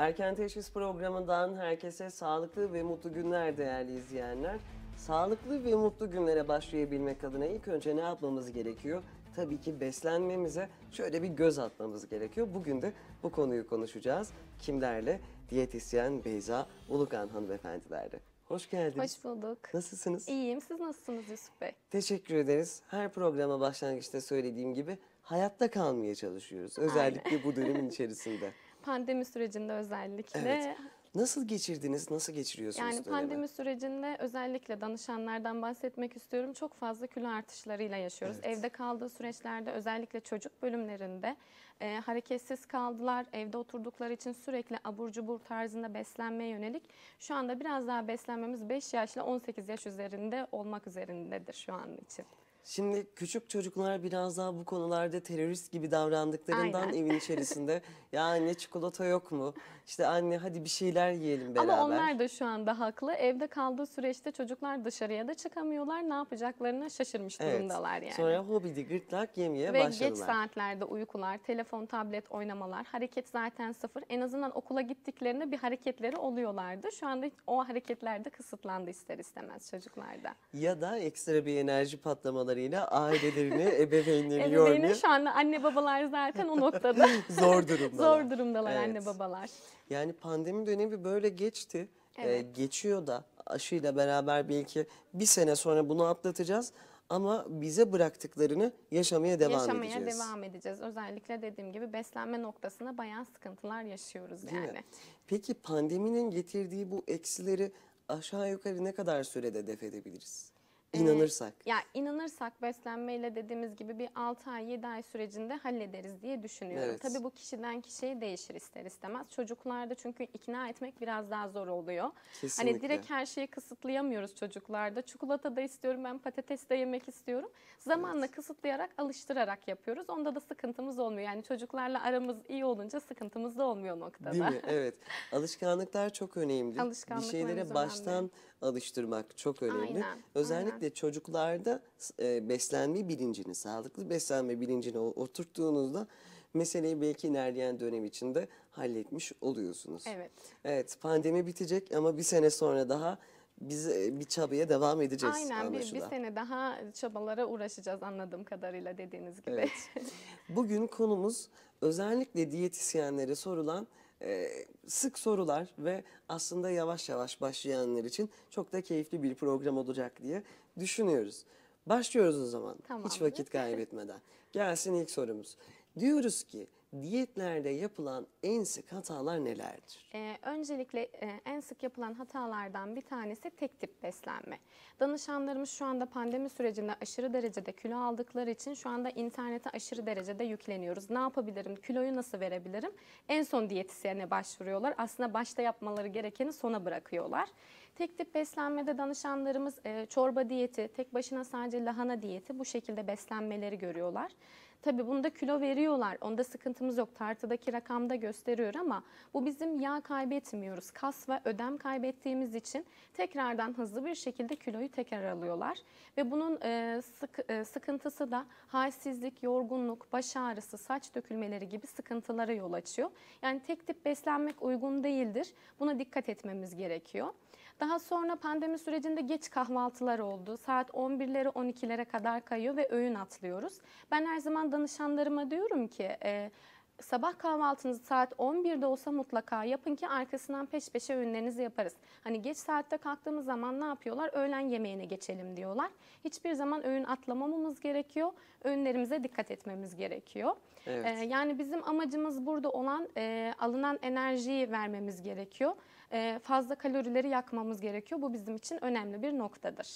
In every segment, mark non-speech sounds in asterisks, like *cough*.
Erken Teşhis Programı'ndan herkese sağlıklı ve mutlu günler değerli izleyenler. Sağlıklı ve mutlu günlere başlayabilmek adına ilk önce ne yapmamız gerekiyor? Tabii ki beslenmemize şöyle bir göz atmamız gerekiyor. Bugün de bu konuyu konuşacağız. Kimlerle? Diyetisyen Beyza Ulukan hanımefendilerle. Hoş geldiniz. Hoş bulduk. Nasılsınız? İyiyim. Siz nasılsınız Yusuf Bey? Teşekkür ederiz. Her programa başlangıçta söylediğim gibi hayatta kalmaya çalışıyoruz. Özellikle Aynen. bu dönemin içerisinde. Pandemi sürecinde özellikle. Evet. Nasıl geçirdiniz, nasıl geçiriyorsunuz Yani dönemi? pandemi sürecinde özellikle danışanlardan bahsetmek istiyorum. Çok fazla kilo artışlarıyla yaşıyoruz. Evet. Evde kaldığı süreçlerde özellikle çocuk bölümlerinde e, hareketsiz kaldılar. Evde oturdukları için sürekli abur cubur tarzında beslenmeye yönelik. Şu anda biraz daha beslenmemiz 5 yaşla 18 yaş üzerinde olmak üzerindedir şu an için. Şimdi küçük çocuklar biraz daha bu konularda terörist gibi davrandıklarından Aynen. evin *laughs* içerisinde ya anne çikolata yok mu? İşte anne hadi bir şeyler yiyelim beraber. Ama onlar da şu anda haklı. Evde kaldığı süreçte çocuklar dışarıya da çıkamıyorlar. Ne yapacaklarına şaşırmış Evet. durumdalar yani. Sonra hobidi gırtlak yemeye Ve başladılar. geç saatlerde uykular, telefon, tablet oynamalar, hareket zaten sıfır. En azından okula gittiklerinde bir hareketleri oluyorlardı. Şu anda o hareketler de kısıtlandı ister istemez çocuklarda. Ya da ekstra bir enerji patlamaları kafalarıyla ailelerini, *laughs* ebeveynlerini yormuyor. Ebeveyni şu anda anne babalar zaten o noktada. *laughs* Zor durumdalar. Zor durumdalar evet. anne babalar. Yani pandemi dönemi böyle geçti. Ee, evet. Ee, geçiyor da aşıyla beraber belki bir sene sonra bunu atlatacağız ama bize bıraktıklarını yaşamaya devam yaşamaya edeceğiz. Yaşamaya devam edeceğiz. Özellikle dediğim gibi beslenme noktasında bayağı sıkıntılar yaşıyoruz Değil yani. Mi? Peki pandeminin getirdiği bu eksileri aşağı yukarı ne kadar sürede def edebiliriz? Ee, inanırsak. Ee, ya inanırsak beslenmeyle dediğimiz gibi bir 6 ay 7 ay sürecinde hallederiz diye düşünüyorum. Evet. Tabii bu kişiden kişiye değişir ister istemez. Çocuklarda çünkü ikna etmek biraz daha zor oluyor. Hani Kesinlikle. Hani direkt her şeyi kısıtlayamıyoruz çocuklarda. Çikolata da istiyorum ben patates de yemek istiyorum. Zamanla evet. kısıtlayarak alıştırarak yapıyoruz. Onda da sıkıntımız olmuyor. Yani çocuklarla aramız iyi olunca sıkıntımız da olmuyor noktada. Değil mi? Evet. *laughs* Alışkanlıklar çok önemli. Alışkanlıklar Bir şeylere baştan önemli alıştırmak çok önemli. Aynen, Özellikle aynen. çocuklarda e, beslenme bilincini, sağlıklı beslenme bilincini oturttuğunuzda meseleyi belki ilerleyen dönem içinde halletmiş oluyorsunuz. Evet. Evet, pandemi bitecek ama bir sene sonra daha biz e, bir çabaya devam edeceğiz. Aynen bir, bir sene daha çabalara uğraşacağız anladığım kadarıyla dediğiniz gibi. Evet. *laughs* Bugün konumuz özellikle diyetisyenlere sorulan e, sık sorular ve aslında yavaş yavaş başlayanlar için çok da keyifli bir program olacak diye düşünüyoruz. Başlıyoruz o zaman Tamamdır. hiç vakit kaybetmeden. *laughs* Gelsin ilk sorumuz. Diyoruz ki diyetlerde yapılan en sık hatalar nelerdir? Ee, öncelikle e, en sık yapılan hatalardan bir tanesi tek tip beslenme. Danışanlarımız şu anda pandemi sürecinde aşırı derecede kilo aldıkları için şu anda internete aşırı derecede yükleniyoruz. Ne yapabilirim? Kiloyu nasıl verebilirim? En son diyetisyene başvuruyorlar. Aslında başta yapmaları gerekeni sona bırakıyorlar. Tek tip beslenmede danışanlarımız e, çorba diyeti, tek başına sadece lahana diyeti bu şekilde beslenmeleri görüyorlar. Tabii bunda kilo veriyorlar. Onda sıkıntımız yok. Tartıdaki rakamda gösteriyor ama bu bizim yağ kaybetmiyoruz. Kas ve ödem kaybettiğimiz için tekrardan hızlı bir şekilde kiloyu tekrar alıyorlar. Ve bunun e, sık, e, sıkıntısı da halsizlik, yorgunluk, baş ağrısı, saç dökülmeleri gibi sıkıntılara yol açıyor. Yani tek tip beslenmek uygun değildir. Buna dikkat etmemiz gerekiyor. Daha sonra pandemi sürecinde geç kahvaltılar oldu. Saat 11'lere 12'lere kadar kayıyor ve öğün atlıyoruz. Ben her zaman danışanlarıma diyorum ki... E, sabah kahvaltınızı saat 11'de olsa mutlaka yapın ki arkasından peş peşe öğünlerinizi yaparız. Hani geç saatte kalktığımız zaman ne yapıyorlar? Öğlen yemeğine geçelim diyorlar. Hiçbir zaman öğün atlamamamız gerekiyor. Öğünlerimize dikkat etmemiz gerekiyor. Evet. E, yani bizim amacımız burada olan e, alınan enerjiyi vermemiz gerekiyor. E, fazla kalorileri yakmamız gerekiyor. Bu bizim için önemli bir noktadır.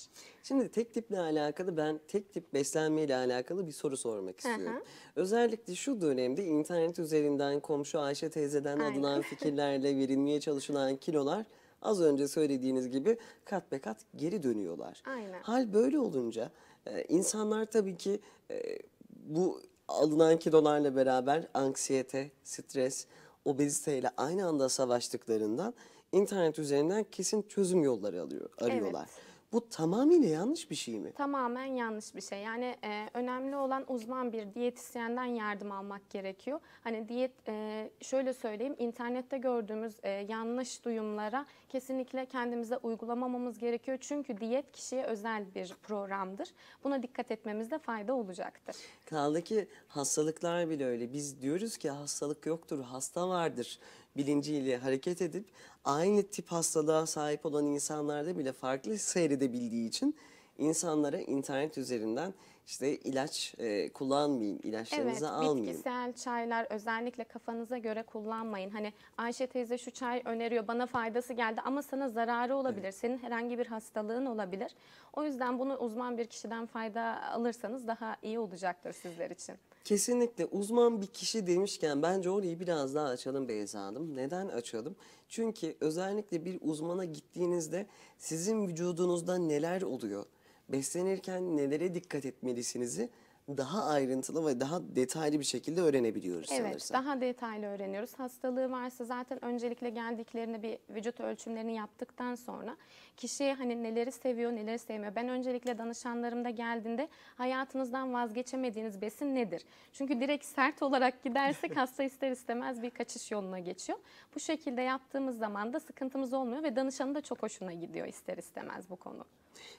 Şimdi tek tiple alakalı ben tek tip beslenmeyle alakalı bir soru sormak istiyorum. Hı hı. Özellikle şu dönemde internet üzerinden komşu Ayşe teyzeden Aynen. alınan *laughs* fikirlerle verilmeye çalışılan kilolar az önce söylediğiniz gibi kat be kat geri dönüyorlar. Aynen. Hal böyle olunca e, insanlar tabii ki e, bu alınan kilolarla beraber anksiyete, stres, obezite ile aynı anda savaştıklarından internet üzerinden kesin çözüm yolları alıyor, arıyorlar. Evet. Bu tamamıyla yanlış bir şey mi? Tamamen yanlış bir şey. Yani e, önemli olan uzman bir diyetisyenden yardım almak gerekiyor. Hani diyet e, şöyle söyleyeyim internette gördüğümüz e, yanlış duyumlara kesinlikle kendimize uygulamamamız gerekiyor. Çünkü diyet kişiye özel bir programdır. Buna dikkat etmemizde fayda olacaktır. Kaldı ki hastalıklar bile öyle. Biz diyoruz ki hastalık yoktur, hasta vardır bilinciyle hareket edip aynı tip hastalığa sahip olan insanlarda bile farklı seyredebildiği için insanlara internet üzerinden işte ilaç e, kullanmayayım, ilaçlarınızı evet, almayayım. Evet, bitkisel çaylar özellikle kafanıza göre kullanmayın. Hani Ayşe teyze şu çay öneriyor, bana faydası geldi ama sana zararı olabilir. Evet. Senin herhangi bir hastalığın olabilir. O yüzden bunu uzman bir kişiden fayda alırsanız daha iyi olacaktır sizler için. Kesinlikle uzman bir kişi demişken bence orayı biraz daha açalım Beyza Hanım. Neden açalım? Çünkü özellikle bir uzmana gittiğinizde sizin vücudunuzda neler oluyor? Beslenirken nelere dikkat etmelisinizi daha ayrıntılı ve daha detaylı bir şekilde öğrenebiliyoruz evet, sanırsam. Evet daha detaylı öğreniyoruz. Hastalığı varsa zaten öncelikle geldiklerini bir vücut ölçümlerini yaptıktan sonra kişiye hani neleri seviyor neleri sevmiyor. Ben öncelikle danışanlarımda geldiğinde hayatınızdan vazgeçemediğiniz besin nedir? Çünkü direkt sert olarak gidersek *laughs* hasta ister istemez bir kaçış yoluna geçiyor. Bu şekilde yaptığımız zaman da sıkıntımız olmuyor ve danışanın da çok hoşuna gidiyor ister istemez bu konu.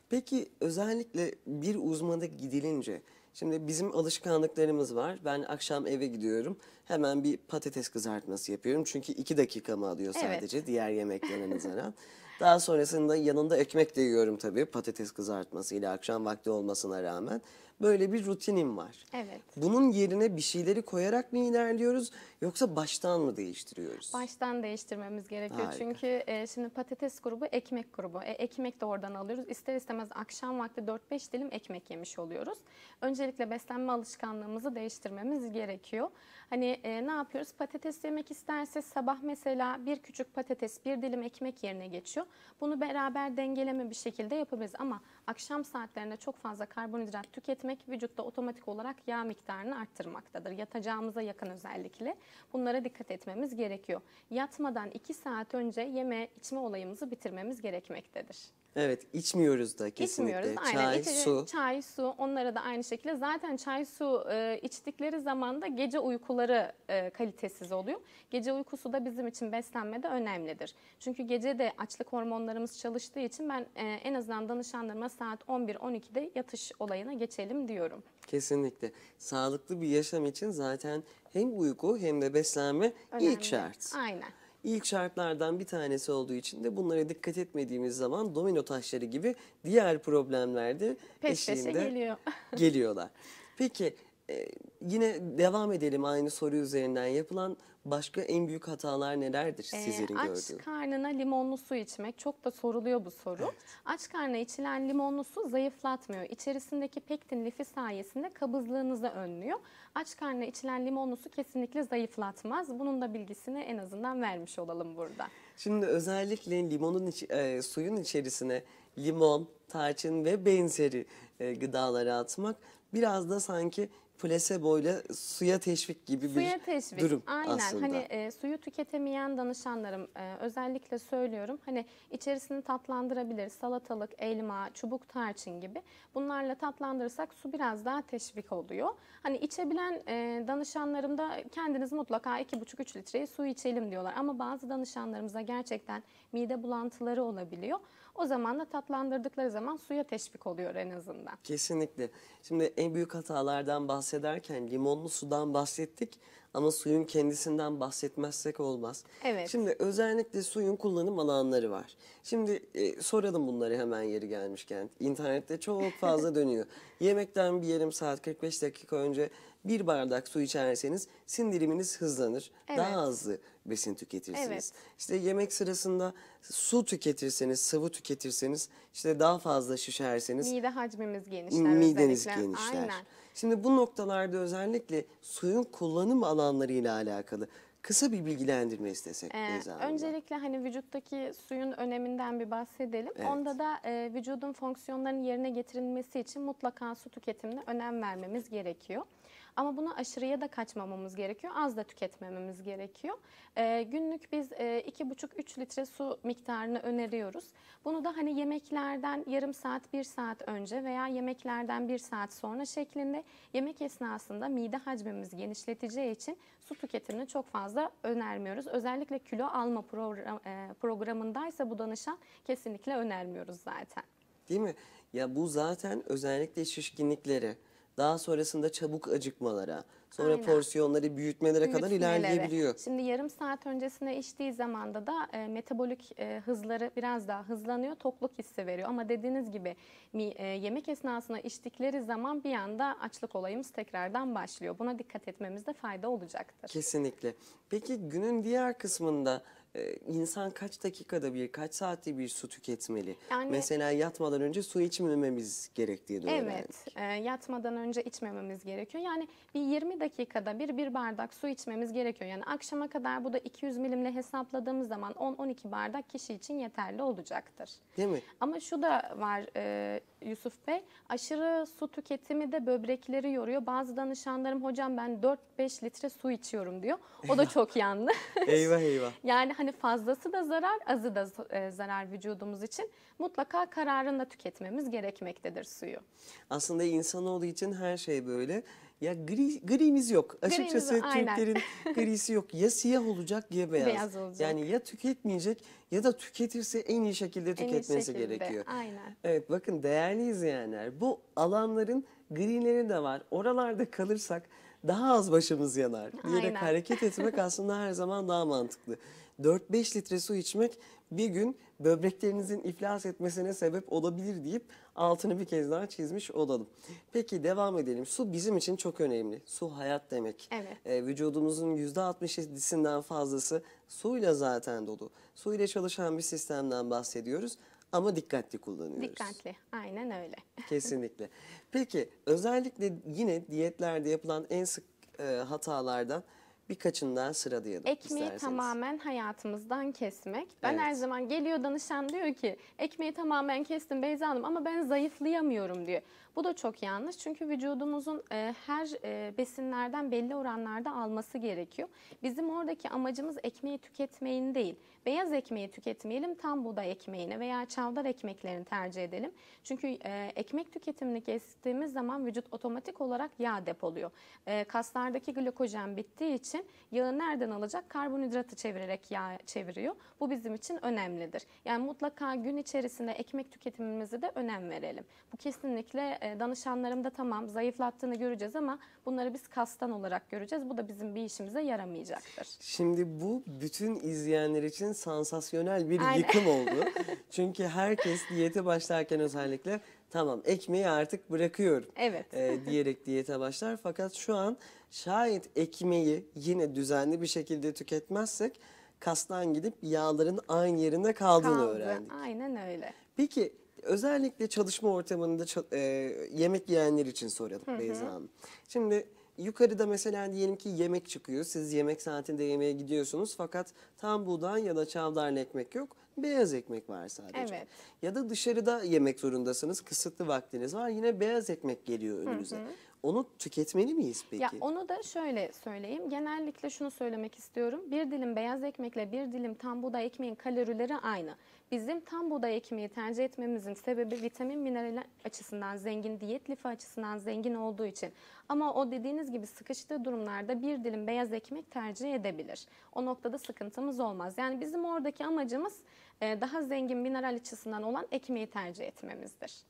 Peki özellikle bir uzmana gidilince Şimdi bizim alışkanlıklarımız var. Ben akşam eve gidiyorum. Hemen bir patates kızartması yapıyorum. Çünkü iki dakikamı alıyor sadece evet. diğer yemeklere nazaran. *laughs* Daha sonrasında yanında ekmek de yiyorum tabii patates kızartması ile akşam vakti olmasına rağmen böyle bir rutinim var. Evet. Bunun yerine bir şeyleri koyarak mı ilerliyoruz yoksa baştan mı değiştiriyoruz? Baştan değiştirmemiz gerekiyor. Harika. Çünkü e, şimdi patates grubu ekmek grubu. E, ekmek de oradan alıyoruz. İster istemez akşam vakti 4-5 dilim ekmek yemiş oluyoruz. Öncelikle beslenme alışkanlığımızı değiştirmemiz gerekiyor. Hani e, ne yapıyoruz? Patates yemek isterse sabah mesela bir küçük patates, bir dilim ekmek yerine geçiyor. Bunu beraber dengeleme bir şekilde yapabiliriz ama akşam saatlerinde çok fazla karbonhidrat tüketimi gitmek vücutta otomatik olarak yağ miktarını arttırmaktadır. Yatacağımıza yakın özellikle bunlara dikkat etmemiz gerekiyor. Yatmadan 2 saat önce yeme içme olayımızı bitirmemiz gerekmektedir. Evet içmiyoruz da kesinlikle. İçmiyoruz Çay, İçici, su. Çay, su onlara da aynı şekilde. Zaten çay, su e, içtikleri zaman da gece uykuları e, kalitesiz oluyor. Gece uykusu da bizim için beslenmede önemlidir. Çünkü gece de açlık hormonlarımız çalıştığı için ben e, en azından danışanlarıma saat 11-12'de yatış olayına geçelim diyorum. Kesinlikle. Sağlıklı bir yaşam için zaten hem uyku hem de beslenme Önemli. ilk şart. Aynen ilk şartlardan bir tanesi olduğu için de bunlara dikkat etmediğimiz zaman domino taşları gibi diğer problemler de Peş peşe geliyor. *laughs* geliyorlar. Peki e, yine devam edelim aynı soru üzerinden yapılan başka en büyük hatalar nelerdir ee, sizlerin aç gördüğü? Aç karnına limonlu su içmek çok da soruluyor bu soru. Evet. Aç karnına içilen limonlu su zayıflatmıyor. İçerisindeki pektin lifi sayesinde kabızlığınızı önlüyor. Aç karnına içilen limonlu su kesinlikle zayıflatmaz. Bunun da bilgisini en azından vermiş olalım burada. Şimdi özellikle limonun iç, e, suyun içerisine limon, tarçın ve benzeri e, gıdaları atmak biraz da sanki plasebo ile suya teşvik gibi suya bir teşvik. durum Aynen. aslında. Hani e, suyu tüketemeyen danışanlarım e, özellikle söylüyorum. Hani içerisini tatlandırabilir. Salatalık, elma, çubuk tarçın gibi. Bunlarla tatlandırırsak su biraz daha teşvik oluyor. Hani içebilen e, da kendiniz mutlaka 2,5-3 litreyi su içelim diyorlar. Ama bazı danışanlarımıza gerçekten mide bulantıları olabiliyor. O zaman da tatlandırdıkları zaman suya teşvik oluyor en azından. Kesinlikle. Şimdi en büyük hatalardan bahsediyoruz bahsederken limonlu sudan bahsettik ama suyun kendisinden bahsetmezsek olmaz. Evet. Şimdi özellikle suyun kullanım alanları var. Şimdi e, soralım bunları hemen yeri gelmişken. İnternette çok *laughs* fazla dönüyor. Yemekten bir yarım saat 45 dakika önce bir bardak su içerseniz sindiriminiz hızlanır. Evet. Daha hızlı besin tüketirsiniz. Evet. İşte yemek sırasında su tüketirseniz, sıvı tüketirseniz işte daha fazla şişerseniz. Mide hacmimiz genişler. Mideniz özellikle. genişler. Aynen. Şimdi bu noktalarda özellikle suyun kullanım alanlarıyla alakalı kısa bir bilgilendirme istesek. Ee, öncelikle hani vücuttaki suyun öneminden bir bahsedelim. Evet. Onda da e, vücudun fonksiyonlarının yerine getirilmesi için mutlaka su tüketimine önem vermemiz gerekiyor. Ama buna aşırıya da kaçmamamız gerekiyor. Az da tüketmememiz gerekiyor. E, günlük biz e, 2,5-3 litre su miktarını öneriyoruz. Bunu da hani yemeklerden yarım saat, bir saat önce veya yemeklerden bir saat sonra şeklinde yemek esnasında mide hacmimizi genişleteceği için su tüketimini çok fazla önermiyoruz. Özellikle kilo alma program, e, programındaysa bu danışan kesinlikle önermiyoruz zaten. Değil mi? Ya bu zaten özellikle şişkinliklere, daha sonrasında çabuk acıkmalara, sonra Aynen. porsiyonları büyütmelere kadar ilerleyebiliyor. Şimdi yarım saat öncesine içtiği zamanda da e, metabolik e, hızları biraz daha hızlanıyor, tokluk hissi veriyor. Ama dediğiniz gibi mi, e, yemek esnasında içtikleri zaman bir anda açlık olayımız tekrardan başlıyor. Buna dikkat etmemizde fayda olacaktır. Kesinlikle. Peki günün diğer kısmında e, insan kaç dakikada bir, kaç saatte bir su tüketmeli? Yani, Mesela yatmadan önce su içmememiz gerektiğini evet, öğrendik. Evet, e, yatmadan önce içmememiz gerekiyor. Yani bir 20 dakikada bir bir bardak su içmemiz gerekiyor. Yani akşama kadar bu da 200 milimle hesapladığımız zaman 10-12 bardak kişi için yeterli olacaktır. Değil mi? Ama şu da var, e, Yusuf Bey. Aşırı su tüketimi de böbrekleri yoruyor. Bazı danışanlarım hocam ben 4-5 litre su içiyorum diyor. O da çok yandı. *laughs* eyvah eyvah. Yani hani fazlası da zarar, azı da e, zarar vücudumuz için. Mutlaka kararında tüketmemiz gerekmektedir suyu. Aslında insanoğlu için her şey böyle. Ya gri, grimiz yok. Açıkçası Grimiz, aynen. Türklerin *laughs* grisi yok. Ya siyah olacak ya beyaz. Beyaz olacak. Yani ya tüketmeyecek ya da tüketirse en iyi şekilde En iyi şekilde, gerekiyor. Aynen. Evet bakın değerli izleyenler bu alanların grileri de var. Oralarda kalırsak daha az başımız yanar diyerek Aynen. hareket etmek *laughs* aslında her zaman daha mantıklı. 4-5 litre su içmek bir gün böbreklerinizin iflas etmesine sebep olabilir deyip altını bir kez daha çizmiş olalım. Peki devam edelim. Su bizim için çok önemli. Su hayat demek. Evet. Ee, vücudumuzun %67'sinden fazlası suyla zaten dolu. Su ile çalışan bir sistemden bahsediyoruz ama dikkatli kullanıyoruz. Dikkatli, aynen öyle. *laughs* Kesinlikle. Peki özellikle yine diyetlerde yapılan en sık e, hatalardan Birkaçından sıralayalım Ekmeği isterseniz. tamamen hayatımızdan kesmek. Ben Evet. her zaman geliyor danışan diyor ki ekmeği tamamen kestim Beyza Hanım ama ben zayıflayamıyorum diyor. Bu da çok yanlış çünkü vücudumuzun e, her e, besinlerden belli oranlarda alması gerekiyor. Bizim oradaki amacımız ekmeği tüketmeyin değil. Beyaz ekmeği tüketmeyelim, tam buğday ekmeğini veya çavdar ekmeklerini tercih edelim. Çünkü e, ekmek tüketimini kestiğimiz zaman vücut otomatik olarak yağ depoluyor. E, kaslardaki glikojen bittiği için yağı nereden alacak? Karbonhidratı çevirerek yağ çeviriyor. Bu bizim için önemlidir. Yani mutlaka gün içerisinde ekmek tüketimimizi de önem verelim. Bu kesinlikle e, danışanlarımda tamam zayıflattığını göreceğiz ama bunları biz kastan olarak göreceğiz. Bu da bizim bir işimize yaramayacaktır. Şimdi bu bütün izleyenler için sansasyonel bir Aynen. yıkım oldu. *laughs* Çünkü herkes diyete başlarken özellikle tamam ekmeği artık bırakıyorum evet. e, diyerek diyete başlar. Fakat şu an şayet ekmeği yine düzenli bir şekilde tüketmezsek kastan gidip yağların aynı yerinde kaldığını Kaldı. öğrendik. Aynen öyle. Peki özellikle çalışma ortamında e, yemek yiyenler için soralım Beyza Hanım. Şimdi yukarıda mesela diyelim ki yemek çıkıyor. Siz yemek saatinde yemeğe gidiyorsunuz fakat tam buğday ya da çavdarlı ekmek yok. Beyaz ekmek var sadece. Evet. Ya da dışarıda yemek zorundasınız. Kısıtlı vaktiniz var. Yine beyaz ekmek geliyor önünüze. Hı hı onu tüketmeli miyiz peki? Ya onu da şöyle söyleyeyim. Genellikle şunu söylemek istiyorum. Bir dilim beyaz ekmekle bir dilim tam buğday ekmeğin kalorileri aynı. Bizim tam buğday ekmeği tercih etmemizin sebebi vitamin mineral açısından zengin, diyet lifi açısından zengin olduğu için. Ama o dediğiniz gibi sıkıştığı durumlarda bir dilim beyaz ekmek tercih edebilir. O noktada sıkıntımız olmaz. Yani bizim oradaki amacımız ee, daha zengin mineral açısından olan ekmeği tercih etmemizdir.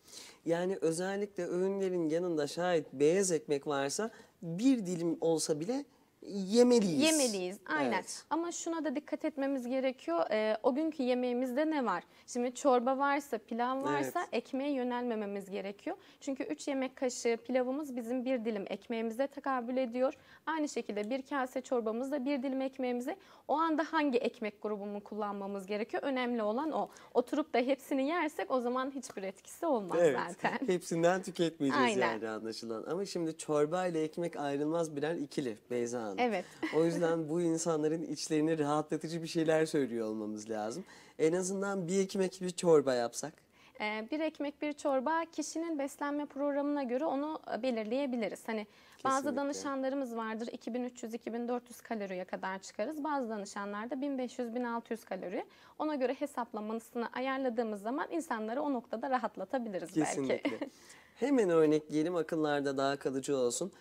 Yani özellikle öğünlerin yanında şayet beyaz ekmek varsa bir dilim olsa bile yemeliyiz. Yemeliyiz aynen evet. ama şuna da dikkat etmemiz gerekiyor e, o günkü yemeğimizde ne var? Şimdi çorba varsa pilav varsa evet. ekmeğe yönelmememiz gerekiyor. Çünkü 3 yemek kaşığı pilavımız bizim bir dilim ekmeğimize tekabül ediyor. Aynı şekilde bir kase çorbamız da bir dilim ekmeğimize o anda hangi ekmek grubumu kullanmamız gerekiyor? Önemli olan o. Oturup da hepsini yersek o zaman hiçbir etkisi olmaz evet. zaten. *laughs* Hepsinden tüketmeyeceğiz aynen. yani anlaşılan. Ama şimdi çorba ile ekmek ayrılmaz birer ikili Beyza Hanım insan. Evet. *laughs* o yüzden bu insanların içlerini rahatlatıcı bir şeyler söylüyor olmamız lazım. En azından bir ekmek bir çorba yapsak. Ee, bir ekmek bir çorba kişinin beslenme programına göre onu e, belirleyebiliriz. Hani Kesinlikle. bazı danışanlarımız vardır 2300-2400 kaloriye kadar çıkarız. Bazı danışanlarda 1500-1600 kalori. Ona göre hesaplamasını ayarladığımız zaman insanları o noktada rahatlatabiliriz Kesinlikle. belki. Kesinlikle. *laughs* Hemen örnek örnekleyelim akıllarda daha kalıcı olsun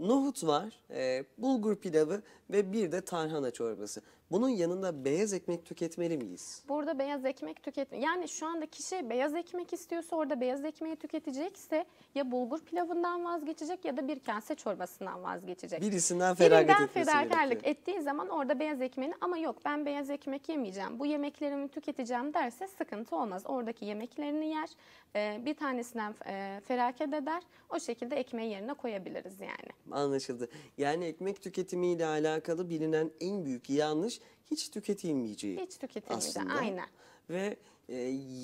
nohut var, e, bulgur pilavı ve bir de tarhana çorbası. Bunun yanında beyaz ekmek tüketmeli miyiz? Burada beyaz ekmek tüket, yani şu anda kişi beyaz ekmek istiyorsa orada beyaz ekmeği tüketecekse ya bulgur pilavından vazgeçecek ya da bir kase çorbasından vazgeçecek. Birisinden feragat Birinden etmesi fedakarlık ettiği zaman orada beyaz ekmeğini ama yok ben beyaz ekmek yemeyeceğim bu yemeklerimi tüketeceğim derse sıkıntı olmaz. Oradaki yemeklerini yer e, bir tanesinden e, feragat eder o şekilde ekmeği yerine koyabiliriz yani. Anlaşıldı. Yani ekmek tüketimiyle alakalı bilinen en büyük yanlış hiç tüketilmeyeceği. Hiç tüketilmeyeceği aynen. Ve e,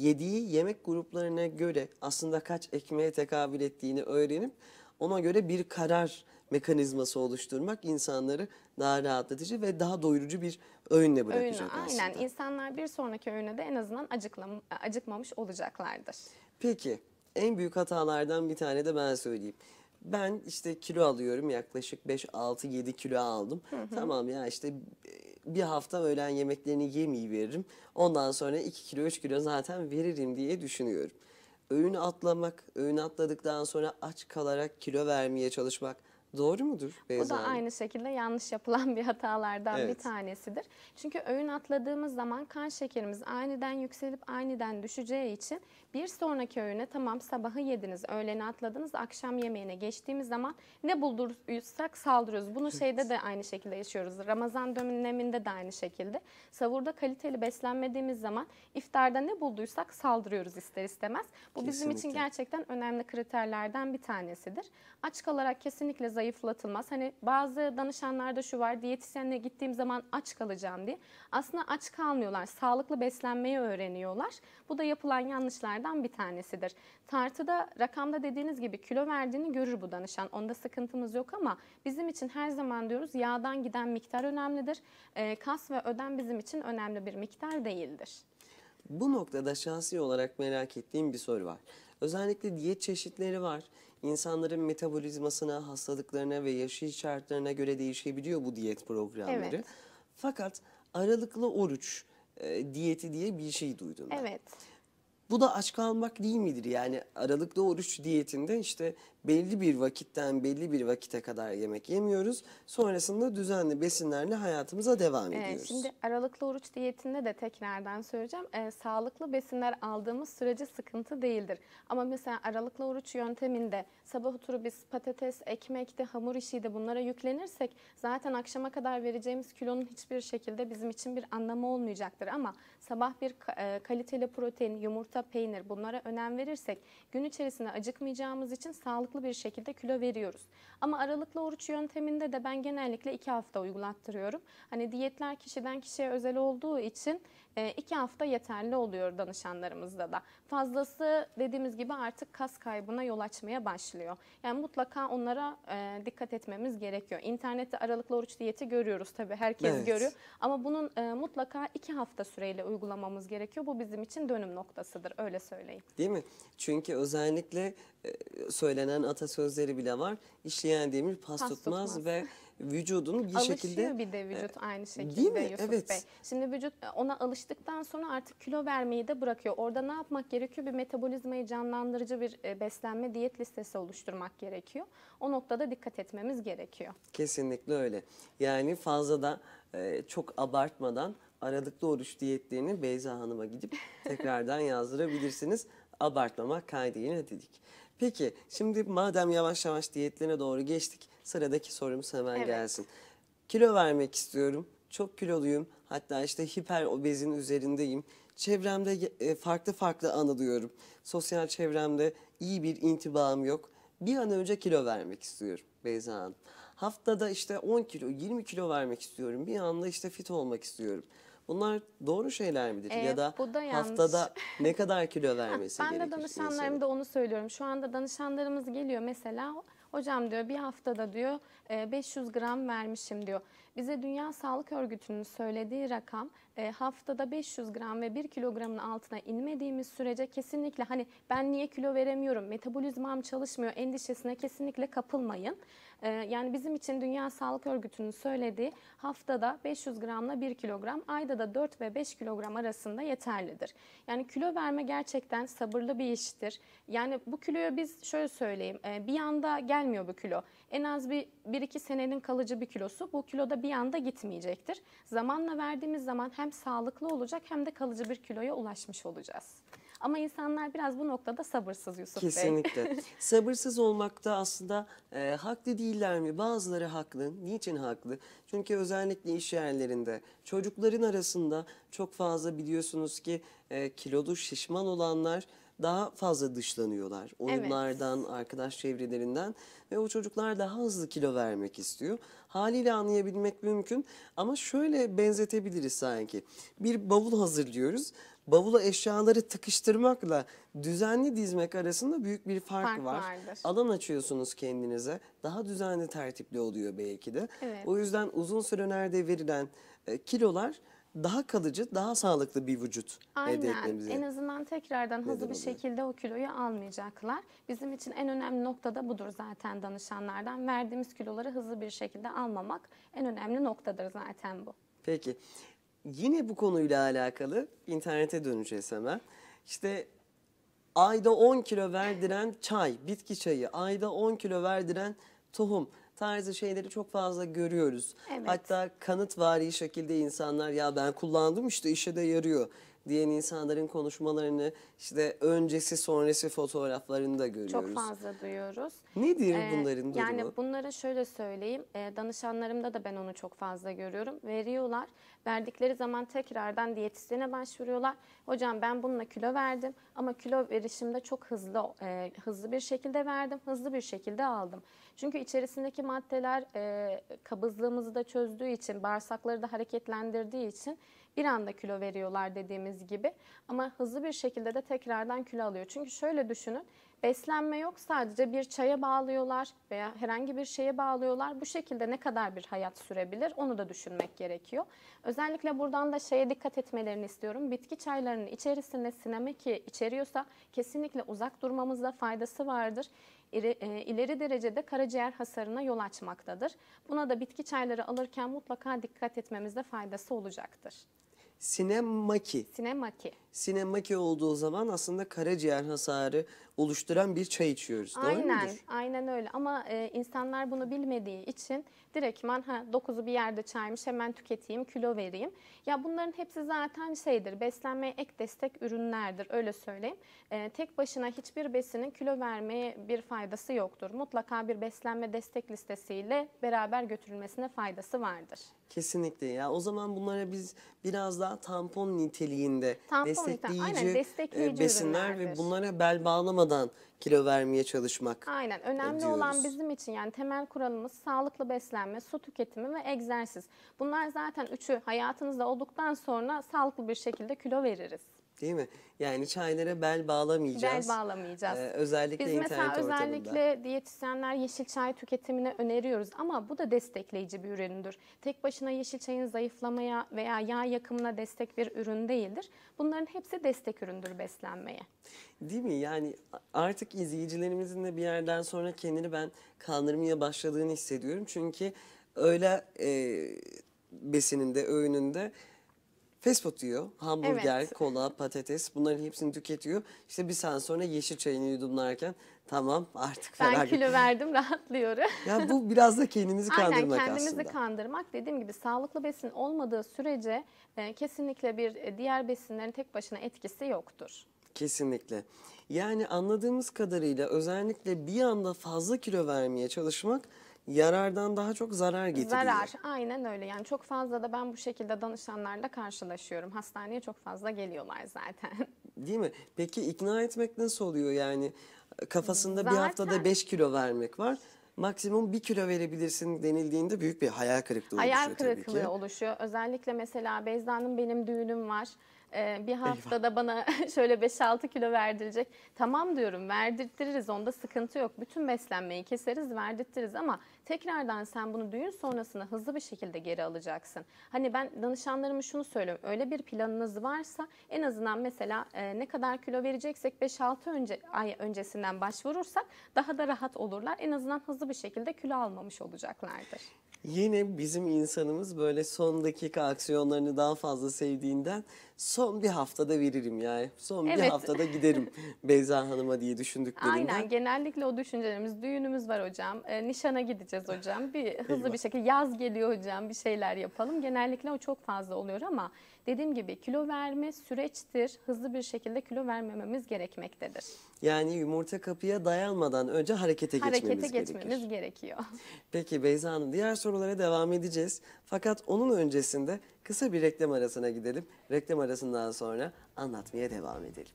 yediği yemek gruplarına göre aslında kaç ekmeğe tekabül ettiğini öğrenip ona göre bir karar mekanizması oluşturmak insanları daha rahatlatıcı ve daha doyurucu bir öğünle bırakacak Öğünü, aslında. Aynen insanlar bir sonraki öğüne de en azından acıklam, acıkmamış olacaklardır. Peki en büyük hatalardan bir tane de ben söyleyeyim. Ben işte kilo alıyorum yaklaşık 5-6-7 kilo aldım. Hı hı. Tamam ya işte bir hafta öğlen yemeklerini yemeyi veririm. Ondan sonra 2 kilo 3 kilo zaten veririm diye düşünüyorum. Öğün atlamak, öğün atladıktan sonra aç kalarak kilo vermeye çalışmak doğru mudur Beyza Bu da aynı şekilde yanlış yapılan bir hatalardan Evet. bir tanesidir. Çünkü öğün atladığımız zaman kan şekerimiz aniden yükselip aniden düşeceği için bir sonraki öğüne tamam sabahı yediniz, öğleni atladınız, akşam yemeğine geçtiğimiz zaman ne bulduysak saldırıyoruz. Bunu şeyde de aynı şekilde yaşıyoruz. Ramazan döneminde de aynı şekilde. Savurda kaliteli beslenmediğimiz zaman iftarda ne bulduysak saldırıyoruz ister istemez. Bu kesinlikle. bizim için gerçekten önemli kriterlerden bir tanesidir. Aç kalarak kesinlikle zayıflatılmaz. Hani bazı danışanlarda şu var diyetisyenle gittiğim zaman aç kalacağım diye. Aslında aç kalmıyorlar. Sağlıklı beslenmeyi öğreniyorlar. Bu da yapılan yanlışlar konulardan bir tanesidir. Tartıda rakamda dediğiniz gibi kilo verdiğini görür bu danışan. Onda sıkıntımız yok ama bizim için her zaman diyoruz yağdan giden miktar önemlidir. E, kas ve ödem bizim için önemli bir miktar değildir. Bu noktada şahsi olarak merak ettiğim bir soru var. Özellikle diyet çeşitleri var. İnsanların metabolizmasına, hastalıklarına ve yaşı şartlarına göre değişebiliyor bu diyet programları. Evet. Fakat aralıklı oruç e, diyeti diye bir şey duydum ben. Evet. Bu da aç kalmak değil midir? Yani aralıklı oruç diyetinde işte belli bir vakitten belli bir vakite kadar yemek yemiyoruz. Sonrasında düzenli besinlerle hayatımıza devam ee, ediyoruz. şimdi aralıklı oruç diyetinde de tekrardan söyleyeceğim. E, sağlıklı besinler aldığımız sürece sıkıntı değildir. Ama mesela aralıklı oruç yönteminde sabah oturu biz patates, ekmek de hamur işi de bunlara yüklenirsek zaten akşama kadar vereceğimiz kilonun hiçbir şekilde bizim için bir anlamı olmayacaktır. Ama sabah bir e, kaliteli protein, yumurta, peynir bunlara önem verirsek gün içerisinde acıkmayacağımız için sağlıklı bir şekilde kilo veriyoruz. Ama aralıklı oruç yönteminde de ben genellikle 2 hafta uygulattırıyorum. Hani diyetler kişiden kişiye özel olduğu için 2 e, hafta yeterli oluyor danışanlarımızda da. Fazlası dediğimiz gibi artık kas kaybına yol açmaya başlıyor. Yani mutlaka onlara e, dikkat etmemiz gerekiyor. İnternette aralıklı oruç diyeti görüyoruz tabii herkes evet. görüyor. Ama bunun mutlaka 2 hafta süreyle uygulanıyor uygulamamız gerekiyor. Bu bizim için dönüm noktasıdır öyle söyleyeyim. Değil mi? Çünkü özellikle e, söylenen atasözleri bile var. İşleyen demir pas, pas tutmaz, tutmaz ve vücudun bir Alışıyor şekilde... Alışıyor bir de vücut e, aynı şekilde değil mi? Yusuf evet. Bey. Şimdi vücut e, ona alıştıktan sonra artık kilo vermeyi de bırakıyor. Orada ne yapmak gerekiyor? Bir metabolizmayı canlandırıcı bir beslenme diyet listesi oluşturmak gerekiyor. O noktada dikkat etmemiz gerekiyor. Kesinlikle öyle. Yani fazla da çok abartmadan aralıklı oruç diyetlerini Beyza Hanım'a gidip tekrardan *laughs* yazdırabilirsiniz. Abartmamak kaydı dedik. Peki şimdi madem yavaş yavaş diyetlerine doğru geçtik sıradaki sorumuz hemen evet. gelsin. Kilo vermek istiyorum. Çok kiloluyum. Hatta işte hiper obezin üzerindeyim. Çevremde e, farklı farklı anılıyorum. Sosyal çevremde iyi bir intibam yok. Bir an önce kilo vermek istiyorum Beyza Hanım haftada işte 10 kilo 20 kilo vermek istiyorum bir anda işte fit olmak istiyorum. Bunlar doğru şeyler midir? Evet, ya da haftada ne kadar kilo *laughs* vermesi ben gerekir? Ben de danışanlarımda onu söylüyorum. Şu anda danışanlarımız geliyor mesela Hocam diyor bir haftada diyor 500 e, gram vermişim diyor. Bize Dünya Sağlık Örgütü'nün söylediği rakam e, haftada 500 gram ve 1 kilogramın altına inmediğimiz sürece kesinlikle hani ben niye kilo veremiyorum, metabolizmam çalışmıyor endişesine kesinlikle kapılmayın. E, yani bizim için Dünya Sağlık Örgütü'nün söylediği haftada 500 gramla 1 kilogram, ayda da 4 ve 5 kilogram arasında yeterlidir. Yani kilo verme gerçekten sabırlı bir iştir. Yani bu kiloyu biz şöyle söyleyeyim bir yanda gel gelmiyor bu kilo. En az bir 1-2 senenin kalıcı bir kilosu bu kiloda bir anda gitmeyecektir. Zamanla verdiğimiz zaman hem sağlıklı olacak hem de kalıcı bir kiloya ulaşmış olacağız. Ama insanlar biraz bu noktada sabırsız Yusuf Kesinlikle. Bey. Kesinlikle. *laughs* sabırsız olmakta aslında e, haklı değiller mi? Bazıları haklı. Niçin haklı? Çünkü özellikle iş yerlerinde çocukların arasında çok fazla biliyorsunuz ki e, kilolu şişman olanlar daha fazla dışlanıyorlar. Oyunlardan, evet. arkadaş çevrelerinden ve o çocuklar daha hızlı kilo vermek istiyor. Haliyle anlayabilmek mümkün ama şöyle benzetebiliriz sanki. Bir bavul hazırlıyoruz. Bavula eşyaları tıkıştırmakla düzenli dizmek arasında büyük bir fark, fark var. Vardır. Alan açıyorsunuz kendinize. Daha düzenli tertipli oluyor belki de. Evet. O yüzden uzun süre nerede verilen e, kilolar daha kalıcı, daha sağlıklı bir vücut Aynen. elde etmemize. En azından tekrardan hızlı bir şekilde o kiloyu almayacaklar. Bizim için en önemli nokta da budur zaten danışanlardan. Verdiğimiz kiloları hızlı bir şekilde almamak en önemli noktadır zaten bu. Peki. Yine bu konuyla alakalı internete döneceğiz hemen. İşte ayda 10 kilo verdiren çay, bitki çayı, ayda 10 kilo verdiren tohum tarzı şeyleri çok fazla görüyoruz. Evet. Hatta kanıtvari şekilde insanlar ya ben kullandım işte işe de yarıyor diyen insanların konuşmalarını işte öncesi sonrası fotoğraflarını da görüyoruz. Çok fazla duyuyoruz. Nedir ee, bunların durumu? Yani bunlara şöyle söyleyeyim. E, danışanlarımda da ben onu çok fazla görüyorum. Veriyorlar. Verdikleri zaman tekrardan diyetisyene başvuruyorlar. Hocam ben bununla kilo verdim ama kilo verişimde çok hızlı e, hızlı bir şekilde verdim. Hızlı bir şekilde aldım. Çünkü içerisindeki maddeler e, kabızlığımızı da çözdüğü için, bağırsakları da hareketlendirdiği için bir anda kilo veriyorlar dediğimiz gibi ama hızlı bir şekilde de tekrardan kilo alıyor. Çünkü şöyle düşünün Beslenme yok sadece bir çaya bağlıyorlar veya herhangi bir şeye bağlıyorlar. Bu şekilde ne kadar bir hayat sürebilir onu da düşünmek gerekiyor. Özellikle buradan da şeye dikkat etmelerini istiyorum. Bitki çaylarının içerisinde sinemeki içeriyorsa kesinlikle uzak durmamızda faydası vardır e, İleri derecede karaciğer hasarına yol açmaktadır. Buna da bitki çayları alırken mutlaka dikkat etmemizde faydası olacaktır. Sinemaki. Sinemaki. Sinemaki olduğu zaman aslında karaciğer hasarı oluşturan bir çay içiyoruz. Aynen, Doğru mudur? aynen öyle ama e, insanlar bunu bilmediği için direktman ha, dokuzu bir yerde çaymış hemen tüketeyim, kilo vereyim. Ya bunların hepsi zaten şeydir, beslenmeye ek destek ürünlerdir öyle söyleyeyim. E, tek başına hiçbir besinin kilo vermeye bir faydası yoktur. Mutlaka bir beslenme destek listesiyle beraber götürülmesine faydası vardır. Kesinlikle ya. O zaman bunlara biz biraz daha tampon niteliğinde tampon destekleyici, Aynen, destekleyici e, besinler ürünlerdir. ve bunlara bel bağlama bozmadan kilo vermeye çalışmak. Aynen önemli diyoruz. olan bizim için yani temel kuralımız sağlıklı beslenme, su tüketimi ve egzersiz. Bunlar zaten üçü hayatınızda olduktan sonra sağlıklı bir şekilde kilo veririz değil mi? Yani çaylara bel bağlamayacağız. Bel bağlamayacağız. Ee, özellikle Biz internet mesela özellikle ortamında. diyetisyenler yeşil çay tüketimine öneriyoruz ama bu da destekleyici bir üründür. Tek başına yeşil çayın zayıflamaya veya yağ yakımına destek bir ürün değildir. Bunların hepsi destek üründür beslenmeye. Değil mi? Yani artık izleyicilerimizin de bir yerden sonra kendini ben kandırmaya başladığını hissediyorum. Çünkü öyle e, besininde, öğününde fast food yiyor. Hamburger, Evet. kola, patates bunların hepsini tüketiyor. İşte bir saat sonra yeşil çayını yudumlarken tamam artık Ben feragat. kilo verdim *laughs* rahatlıyorum. Ya bu biraz da kendimizi kandırmak. Aynen kendimizi aslında. kandırmak dediğim gibi sağlıklı besin olmadığı sürece e, kesinlikle bir e, diğer besinlerin tek başına etkisi yoktur. Kesinlikle. Yani anladığımız kadarıyla özellikle bir anda fazla kilo vermeye çalışmak yarardan daha çok zarar getiriyor. Zarar aynen öyle yani çok fazla da ben bu şekilde danışanlarla karşılaşıyorum. Hastaneye çok fazla geliyorlar zaten. *laughs* Değil mi? Peki ikna etmek nasıl oluyor yani? E, kafasında zaten... bir haftada 5 kilo vermek var maksimum bir kilo verebilirsin denildiğinde büyük bir hayal kırıklığı hayal oluşuyor. Hayal kırıklığı oluşuyor. Özellikle mesela Beyza'nın benim düğünüm var e, bir haftada Eyvah. bana *laughs* şöyle 5-6 kilo verdirecek Tamam diyorum verdirttiririz onda sıkıntı yok. Bütün beslenmeyi keseriz verdirttiririz ama Tekrardan sen bunu düğün sonrasında hızlı bir şekilde geri alacaksın. Hani ben danışanlarıma şunu söylüyorum. Öyle bir planınız varsa en azından mesela e, ne kadar kilo vereceksek 5-6 önce, ay öncesinden başvurursak daha da rahat olurlar. En azından hızlı bir şekilde kilo almamış olacaklardır. Yine bizim insanımız böyle son dakika aksiyonlarını daha fazla sevdiğinden son bir haftada veririm yani. Son evet. bir haftada giderim *laughs* Beyza Hanım'a diye düşündüklerinden. Aynen genellikle o düşüncelerimiz. Düğünümüz var hocam, e, nişana gideceğiz edeceğiz hocam. Bir hızlı Eyvah. bir şekilde yaz geliyor hocam bir şeyler yapalım. Genellikle o çok fazla oluyor ama dediğim gibi kilo verme süreçtir. Hızlı bir şekilde kilo vermememiz gerekmektedir. Yani yumurta kapıya dayanmadan önce harekete, harekete geçmemiz gerekiyor. Harekete gerekiyor. Peki Beyza Hanım diğer sorulara devam edeceğiz. Fakat onun öncesinde kısa bir reklam arasına gidelim. Reklam arasından sonra anlatmaya devam edelim.